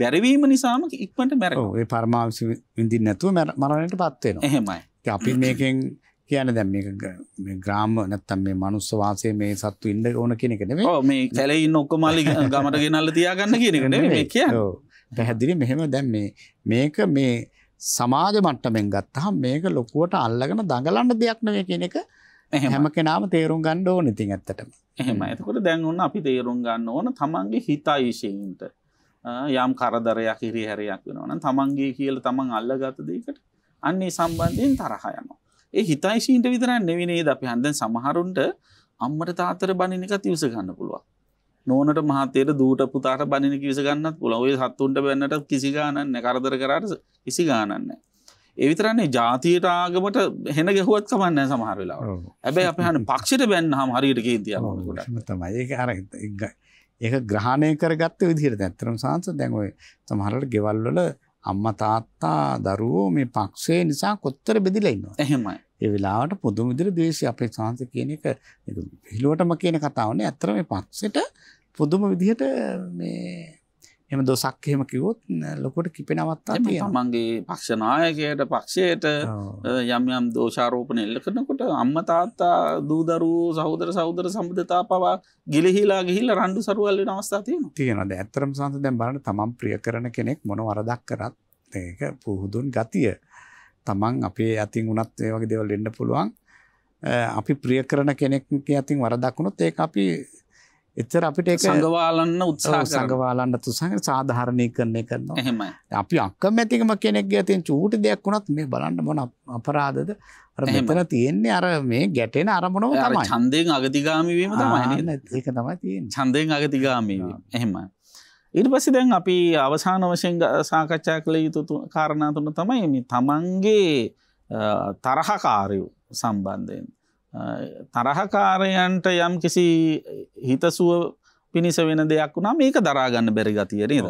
Speaker 2: බැරවීම නිසාම ඉක්මට මැර ඒ පරමාවිස විඳින් නැතුව මරණයට පත්වෙන එහෙමයි අපි මේකෙන් කියන දැම් මේ ග්‍රාම නැත්තම් මේ මනුස්ස වාසය මේ සත්තු ඉන්න ඕන කෙනෙකන මේ තැලයින්න ඔක්කමල්ලි
Speaker 1: ගමට ගෙනල්ල තියාගන්න කියනකන මේ කිය
Speaker 2: පැහැදිලි මෙහෙම දැම් මේ මේක මේ සමාජ මට්ටමෙන් ගත්තහම් මේක ලොකුවට අල්ලගෙන දඟලන්න දෙයක් නවේ කියන එක හැම කෙනාම තේරුම් ගණ්ඩ ඕනඉතින් ඇත්තටම එහෙම
Speaker 1: ඇතකොට දැන් ඔන්න අපි තේරුම් ගන්න ඕන තමන්ගේ හිතා විශයෙන්ට යම් කරදරයක් හිරි හැරයක් වෙනවන තමන්ගේ කියල තමන් අල්ල ගත දෙකට අන්නේ සම්බන්ධයෙන් තරහයනවා ඒ හිතයිශීන්ට විතරන් නෙවිනේ ද අපි හන්දැන් සමහරුන්ට අම්මට තාතර බණනික තිවස ගන්න පුළුවන් නෝනට මහතේර දූට පුතාට බණනික විස ගන්නත් පුළ ඔය සත්තුන්ට බැන්නට කිසි ගානන්න කරදර කරට කිසි ගානන්නේ එවිතරන්නේ ජාතියට ආගමට හෙන ගැහුවත් කමන්න සමහර වෙලා ඇබැ අප හන පක්ෂට බැන්න හම හරියට කේතිය
Speaker 2: තමයි අර ඒක ග්‍රහණය කරගත්ත විදිහට ඇත්තරම් සංස දැන්ඔය සමහරට ගෙවල්වල අම්ම තාත්තා දරුවෝ මේ පක්ෂේ නිසා කොත්තර බෙදිලයින්න එහෙමයි ඒ වෙලාට පොදුමුදිර දේශය අපේ සහන්ස කියන එක හිලුවටම කියන කතාවනේ ඇත්තර මේ පක්ෂට පොදුම විදිහට මේ එම දොසක් එහෙම කිවොත් ලොකොට කිපෙනවත්තා
Speaker 1: තමන්ගේ පක්ෂනායකයට පක්ෂයට යම් යම් දෝෂාරෝපන එල්ල කරනකොට අම්ම තාත්තා දූදරූ සහෝදර සෞදර සම්බධතා පවා ගිලිහිලා ගිහිල්ල රණ්ඩු සරුවල්ලෙන අවස්ථාතිය
Speaker 2: තියෙනද ඇතරම් සන්ත දැන් බලට තමන් ප්‍රිය කරන කෙනෙක් මොන වරදක් කරත් ඒක පුහුදුන් ගතිය තමන් අපේ ඇතින් වුණත් ඒ වගේ දෙවල් එන්න පුළුවන් අපි ප්‍රිය කරන කෙනෙක් ඇතින් වරදක්ුණොත් ඒ අපි එච්චර අපිට ඒක
Speaker 3: සඟවාලන්න උත්සාහ සඟවාලන්න
Speaker 2: තුසහ සාධාරණය කරණය කරනවා එහෙම අපි අක්කමැතිකම කෙනෙක්ගේ ඇතින් චූට දෙයක් වුණත් මේ බලන්න මොන අපරාධද අර මෙතන තියෙන්නේ අර මේ ගැටෙන අරමුණම තමයි
Speaker 1: ඡන්දයෙන් අගතිගාමීවීම තමයි
Speaker 2: ඒක තමයි තියෙන්නේ
Speaker 1: ඡන්දයෙන් අගතිගාමීවීම එහෙමයි ඊට පස්සේ දැන් අපි අවසාන වශයෙන් සාකච්ඡා කළ යුතු කාරණා තුන තමයි මේ තමන්ගේ තරහකාරයෝ සම්බන්ධයෙන් තරහකාරයන්ට යම් කිසි හිතසුව පිණිස වෙන දෙයක් වුණා මේක දරාගන්න බැරි ගතියරේ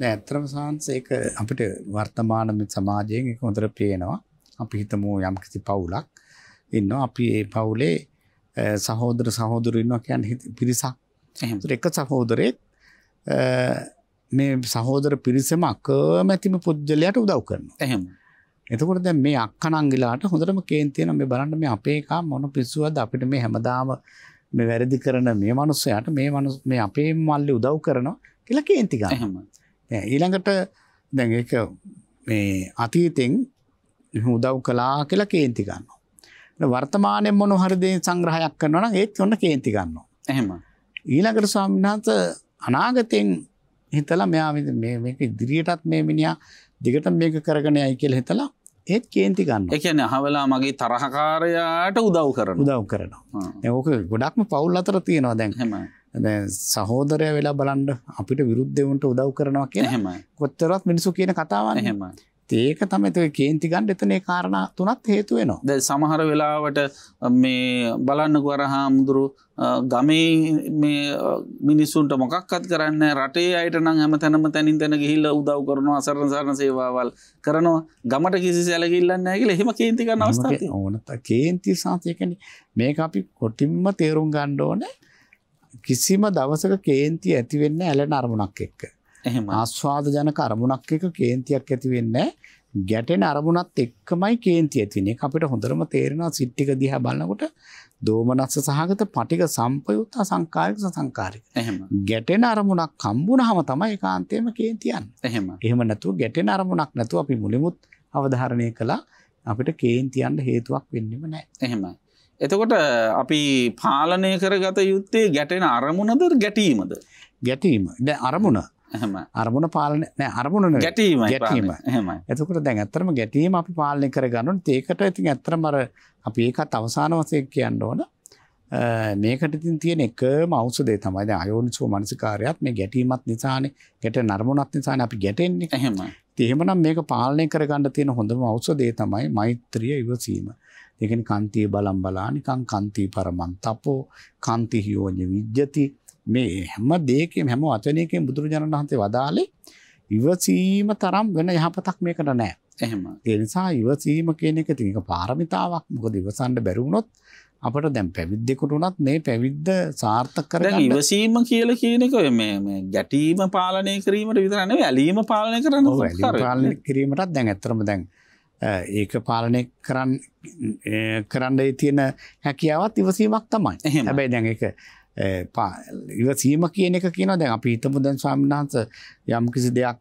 Speaker 2: ද ඇත්‍රම සහන්සේක අපිට වර්තමානම සමාජයෙන් එක හොඳර පේනවා අපි හිතමූ යම් කිසි පවුලක් ඉන්න අපි ඒ පවුලේ සහෝදර සහෝදුරන්නවා කියන් පිරිසක් එක සහෝදරයත් මේ සහෝදර පිරිසම අකමැතිම පුද්ගලයට උදව් කරන එහෙම එතකොට දැන් මේ අක්කනංගිලාට හොඳටම කේන්තියන මේ බලන්න මේ අපේ එකා මොන පිස්සුවද අපිට මේ හැමදාම මේ වැරදි කරන මේ මනුස්සයාට මේ මනුස් මේ අපේ මල්ලි උදව් කරනවා කියලා කේන්ති ගන්න. එහෙම. ඊළඟට දැන් ඒක මේ අතීතෙන් උදව් කළා කියලා කේන්ති ගන්නවා. වර්තමානයෙන් මොන හරි දේ සංග්‍රහයක් කරනවා නම් ඒත් ඔන්න කේන්ති ගන්නවා. එහෙම. ඊළඟට ස්වාමීන් වහන්සේ අනාගතෙන් හිතලා මෙයා මේ මේක ඉදිරියටත් මේ මිනිහා දිගටම මේක කරගෙන යයි කියලා හිතලා ඒත් කේන්ති ගන්න එකන හවලා මගේ තරහකාරයාට උදව් කරන උදව් කරනවා ඕක ගොඩක්ම පවුල් අතර තියෙනවා දැන් හෙම සහෝදරය වෙලා බලන්ඩ අපිට විරුද්ධවන්ට උදව් කරනවා කිය හෙම කොත්තරත් මිනිසු කියන කතාවන්න හෙම ඒක තමතු කේන්ති ගන්න එතනේ කාරණ තුනත් හේතු වෙනවා.
Speaker 1: ද සමහර වෙලාවට මේ බලන්න ගුවර හාමුදුරු ගමේ මේ මිනිස්සුන්ට මොකක්කත් කරන්න රටේ අයට නම් හැම තැනම තැනින් තැන ගිහිල්ල උදව් කරනවා අසරණ සරණ සේවාවල් කරනවා ගමට කිසි සැලකිල්ලන්න ඇගල හෙම කේන්ති කරන්න අවස්ථාව
Speaker 2: ඕනත කේන්ති සාතියකන මේක අපි කොටින්ම තේරුම් ගණ්ඩ ඕන කිසිම දවසක කේන්ති ඇතිවෙන්න ඇල නරමුණක් එක්ක. එහෙම ආස්වාද ජනක අරමුණක් එක කේන්තියක් ඇති වෙන්නේ ගැටෙන අරමුණත් එක්කමයි කේන්ති ඇති වෙන්නේ. අපිට හොඳටම තේරෙනවා සිත් ටික දිහා බලනකොට දෝමනස්ස සහගත පටික සම්පයුත්ත සංකාරික සංකාරික. එහෙම. ගැටෙන අරමුණක් හම්බුනහම තමයි ඒකාන්තයෙන්ම කේන්ති යන්නේ. එහෙම. එහෙම නැතුව ගැටෙන අරමුණක් නැතුව අපි මුලිමුත් අවධාරණය කළා අපිට කේන්ති යන්න හේතුවක් වෙන්නෙම නැහැ. එහෙමයි.
Speaker 1: එතකොට අපි පාලනය කරගත යුත්තේ ගැටෙන අරමුණද ගැටීමද?
Speaker 2: ගැටීම. දැන් අරමුණ අරමුණ පාලන අරමුණ ගැටීම ගැටීම එතකට දැන් ඇතරම ගැටීම අපි පාලනය කර ගන්නු ඒකට ඉතින් ඇතරමර අපි ඒකත් අවසාන වසය කියන්න ඕන මේකට ඉතින් තියෙන එක මෞසදේ තමයි අයෝනිසෝ මනසිකාරයත් මේ ගැටීමත් නිසාන ගැට නර්මුණත් නිසාන අපි ගැටෙන්නේ එහෙම එහෙමනම් මේක පාලනය කරගන්න තියෙන හොඳම අවසදේ තමයි මෛත්‍රිය ඉවසීම එකන කන්තිය බලම් බලානිකං කන්තිී පරමන් තපෝ කන්තිහිෝජ විද්්‍යති මේ හැම දෙයකම හැම වචනයකම බුදුරජාණන් වහන්සේ වදාලේ ඉවසීම තරම් වෙන යහපතක් මේකට නැහැ. එහෙම. ඒ නිසා ඉවසීම කියන එක තියෙන පාරමිතාවක්. මොකද ඉවසන්න බැරි වුණොත් අපට දැන් පැවිද්දෙකුට උනත් මේ පැවිද්ද සාර්ථක කරගන්න ඉවසීම
Speaker 1: කියලා කියන එක මේ මේ ගැටීම පාලනය කිරීමට විතර නෙවෙයි ඇලීම පාලනය කරන්න ඕනේ. ඇලීම පාලනය
Speaker 2: කිරීමටත් දැන් ඇත්තටම දැන් ඒක පාලනය කරන්න කරන්න තියෙන හැකියාවත් ඉවසීමක් තමයි. හැබැයි දැන් ඒක ඉවසීම කියන එක කියන දැන් අපි හිතමු දැන් ස්වාමිනාන්ස යම් කිසි දෙයක්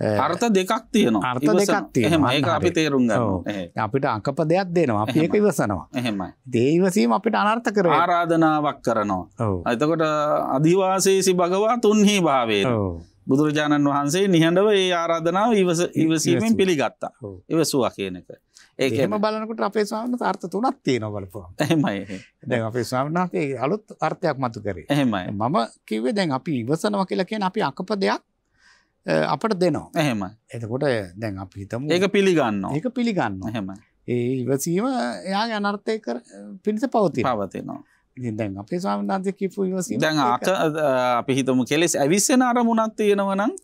Speaker 2: අර්ථ
Speaker 1: දෙකක් තියෙනවා අර්ථ දෙකක් තියෙනවා ඒක අපි තේරුම් ගන්න
Speaker 2: අපිට අකප දෙයක් දෙනවා අපි ඒක ඉවසනවා එහෙමයි ඒ ඉවසීම අපිට අනර්ථ කරනවා
Speaker 1: ආරාධනාවක් කරනවා එතකොට අදිවාසීසි භගවා තුන්හි භාවේ බුදුරජාණන් වහන්සේ නිහඬව ඒ ආරාධනාව ඉවස ඉවසීමෙන් පිළිගත්තා
Speaker 2: ඉවසුවා කියන එක ඒම බලනකට අපේ ස්වාමන අර්ථ තුනක් තියෙන බලපුවා එහෙමයි දැන් අපේ ස්වාමනාසේ අලුත් අර්ථයක් මතු කරේ එහෙමයි මම කිව්වේ දැන් අපි ඉවසනවා කියලා කියන අපි අකප දෙයක් අපට දෙනවා එහෙමයි එතකොට දැන් අපි හිතමු ඒක පිළිගන්නවා ඒක පිළිගන්නවා එහෙමයි ඒ ඉවසීම එයාගේ අනර්ථය කර පිණිස
Speaker 1: පවතින පවතිනවා දැන්
Speaker 2: අපේ ස්වාමනාන්තය කිපු ඉවසීම දැන් අත
Speaker 1: අපි හිතමු කෙලෙස් ඇවිස්සෙන අරමුණක් තියෙනවා නම්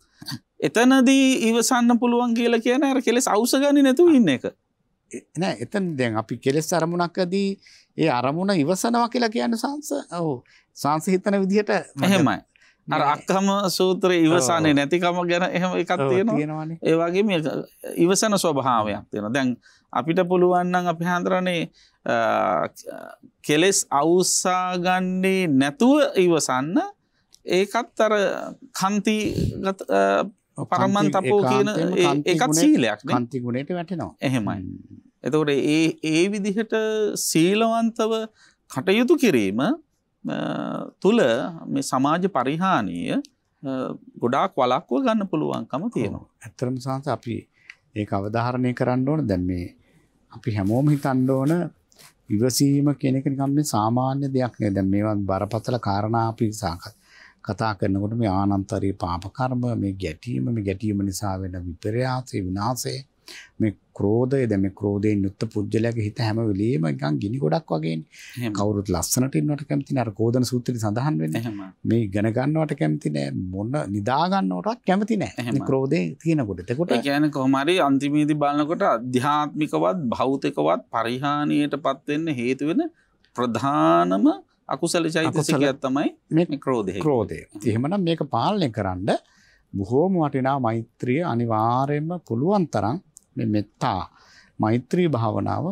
Speaker 1: එතනදී ඉවසන්න පුළුවන් කියලා කියන අර කෙලෙස්
Speaker 2: අවශ්‍ය ගන්නේ නැතුව ඉන්න එක නෑ එතන දැන් අපි කෙලෙස් අරමුණක්දී ඒ අරමුණ ඉවසනවා කියලා කියන්නේ සංස ඔව් සංස හිතන විදිහට එහෙමයි අර අක්කම
Speaker 1: සූත්‍රය ඉවසානේ නැතිකම ගැන එහෙම එකක් තියෙනවා ඒ වගේ මේ ඉවසන ස්වභාවයක් තියෙනවා දැන් අපිට පුළුවන් නම් අපි හඳුරන්නේ කෙලෙස් අවුස්සා ගන්නේ නැතුව ඉවසන්න ඒකත් අර කන්ති පරමන් තපෝ කියන එකත් සීලයක් කන්ති ගුණයට වැටෙනවා එහෙමයි එතකොට ඒ ඒ විදිහට සීලවන්තව කටයුතු කිරීම තුළ මේ සමාජ පරිහානීය
Speaker 2: ගොඩාක් වලක්ව ගන්න පුළුවන්කම තියෙනවා. ඇත්තරම සංස අපි ඒ අවධාරණය කරන්න ඕන දැන් මේ අපි හැමෝම හිතන්න ඕන ඉවසීම කියන එක නිකම් මේ සාමාන්‍ය දෙයක් නේ. දැන් මේවත් බරපතල කාරණා අපි කතා කරනකොට මේ ආනන්තරී පාප කර්ම, මේ ගැටීම, මේ ගැටීම නිසා වෙන විපර්යාසය, විනාශය මේ ක්‍රෝධය දැන් මේ ක්‍රෝධයෙන් යුක්ත පුජ්‍යලයාගේ හිත හැම වෙලෙම නිකන් ගිනි ගොඩක් වගේනේ. කවුරුත් ලස්සනට ඉන්නවට කැමති නෑ. අර කෝදන සූත්‍රයේ සඳහන් වෙන්නේ. මේ ඉගෙන ගන්නවට කැමති නෑ. මොන නිදා ගන්නවටත් කැමති නෑ. මේ ක්‍රෝධේ තියෙනකොට. එතකොට ඒ
Speaker 1: කියන්නේ කොහොම හරි අන්තිමේදී බලනකොට අධ්‍යාත්මිකවත් භෞතිකවත් පරිහානියටපත් වෙන්න හේතු වෙන
Speaker 2: ප්‍රධානම
Speaker 1: අකුසල චෛතසිකයක් තමයි
Speaker 2: මේ ක්‍රෝධය. ක්‍රෝධය. එහෙමනම් මේක පාලනය කරන්න බොහෝම වටිනා මෛත්‍රිය අනිවාර්යයෙන්ම පුළුවන් තරම් මේ මෙත්තා මෛත්‍රී භාවනාව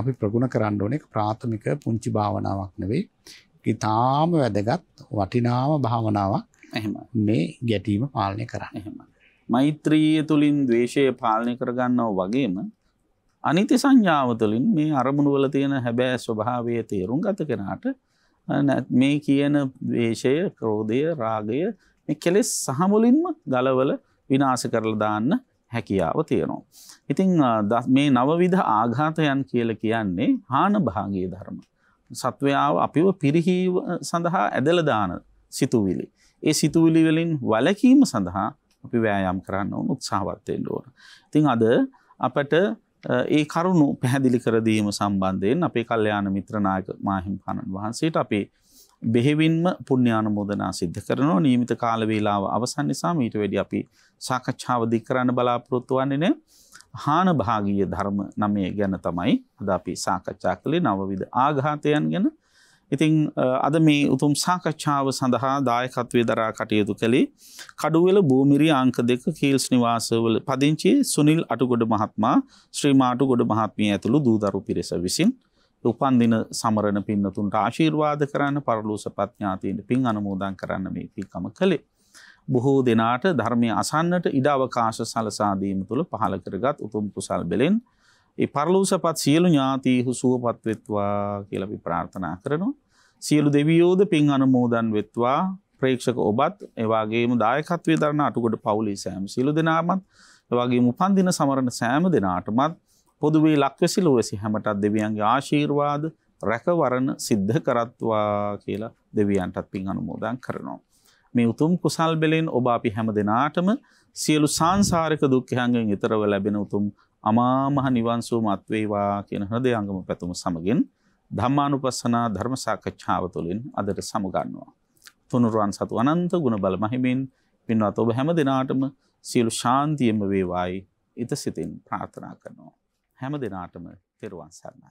Speaker 2: අපි ප්‍රගුණ කරන්න ඕනේ ප්‍රාථමික පුංචි භාවනාවක් නෙවෙයි. ඊටාම වැදගත් වටිනාම භාවනාවක් එහෙම මේ ගැටීම පාලනය කරන්න එහෙම.
Speaker 1: මෛත්‍රිය තුලින් ද්වේෂය පාලනය කරගන්නවා වගේම අනිත්‍ය සංඥාව තුළින් මේ අරමුණු වල තියෙන හැබෑ ස්වභාවය තේරුම් ගත කෙනාට මේ කියන දේශය ක්‍රෝධය රාගය මේ කෙලෙස් සහමුලින්ම ගලවල විනාශ කරලා දාන්න හැකියාව තියෙනවා. ඉතිං මේ නවවිධ ආඝාතයන් කියල කියන්නේ හාන භාගේ ධර්ම. සත්වයාව අපිව පිරිහීව සඳහා ඇදලදාන සිතුවිලි. ඒ සිතුවිලි වලින් වලකීම සඳහා අපි වෑයම් කරන්න ඕන උත්සාහවත්තයෙන් ඕන. ඉතිං අද අපට ඒ කරුණු පැහැදිලි කරදීම සම්බන්ධයෙන් අපේ කල්්‍යයාන මිත්‍රනායක මාහිම් පණන් වහන්සේට අපේ බෙහෙවින්ම පුුණ්‍යාන මුදනා සිද්ධ කරනවා නීමිත කාලවේලාව අවසන් නිසා මීට වැඩි අපි සාකච්ඡාව දික් කරන්න බලාපොරොත්තු වන්නේ නැහැ. හාන භාගීය ධර්ම නමේ ගැන තමයි අද අපි සාකච්ඡා කළේ නවවිධ ආඝාතයන් ගැන. ඉතින් අද මේ උතුම් සාකච්ඡාව සඳහා දායකත්වයේ දරා කටයුතු කළේ කඩුවෙල භූමිරි අංක දෙක කීල්ස් නිවාසවල පදිංචි සුනිල් අටුගොඩ මහත්මයා ශ්‍රී මාටුගොඩ මහත්මිය ඇතුළු දූදරු පිරිස විසින් උපන්දින සමරන පින්නතුන්ට ආශිර්වාද කරන්න පරලෝසපත් ඥාතීන්ට පින් අනුමෝදන් කරන්න මේ පින්කම කළේ බොහෝ දෙනාට ධර්මය අසන්නට ඉඩවකාශ සලසාදීම තුළ පහළ කරගත් උතුම් කුසල් බෙලෙන් ඒ පරලෝසපත් සියලු ඥාතීහු සුවපත් වෙත්වා කියලා අපි ප්‍රාර්ථනා කරනවා. සියලු දෙවියෝද පින් අනුමෝදන් වෙත්වා ප්‍රේක්ෂක ඔබත් එවාගේම දායකත්වයේ දරන අටුකොට පවුලේ සෑම සියලු දෙනාමත් එවාගේම උපන්දින සමරන සෑම දෙනාටමත් පොදුවේ ලක්වැසිලුව වෙසි හැමටත් දෙවියන්ගේ ආශීර්වාද රැකවරණ සිද්ධ කරත්වා කියලා දෙවියන්ටත් පින් අනුමෝදන් කරනවා. මේ උතුම් කුසල් බෙලෙන් ඔබ අපි හැම දෙනාටම සියලු සංසාරික දුක්ඛයන්ගෙන් ඈතරව ලැබෙන උතුම් අමා මහ නිවන් සුව මත්වේවා කියන හෘදයාංගම පැතුම සමගින් ධම්මානුපස්සනා ධර්ම සාකච්ඡාව තුළින් අදට සමුගන්නවා. තුනුරුවන් සතු අනන්ත ගුණ බල මහිමින් පින්වත් ඔබ හැම දිනාටම සියලු ශාන්තියම වේවායි ිත සිතින් ප්‍රාර්ථනා කරනවා. හැම දිනාටම තෙරුවන් සරණයි.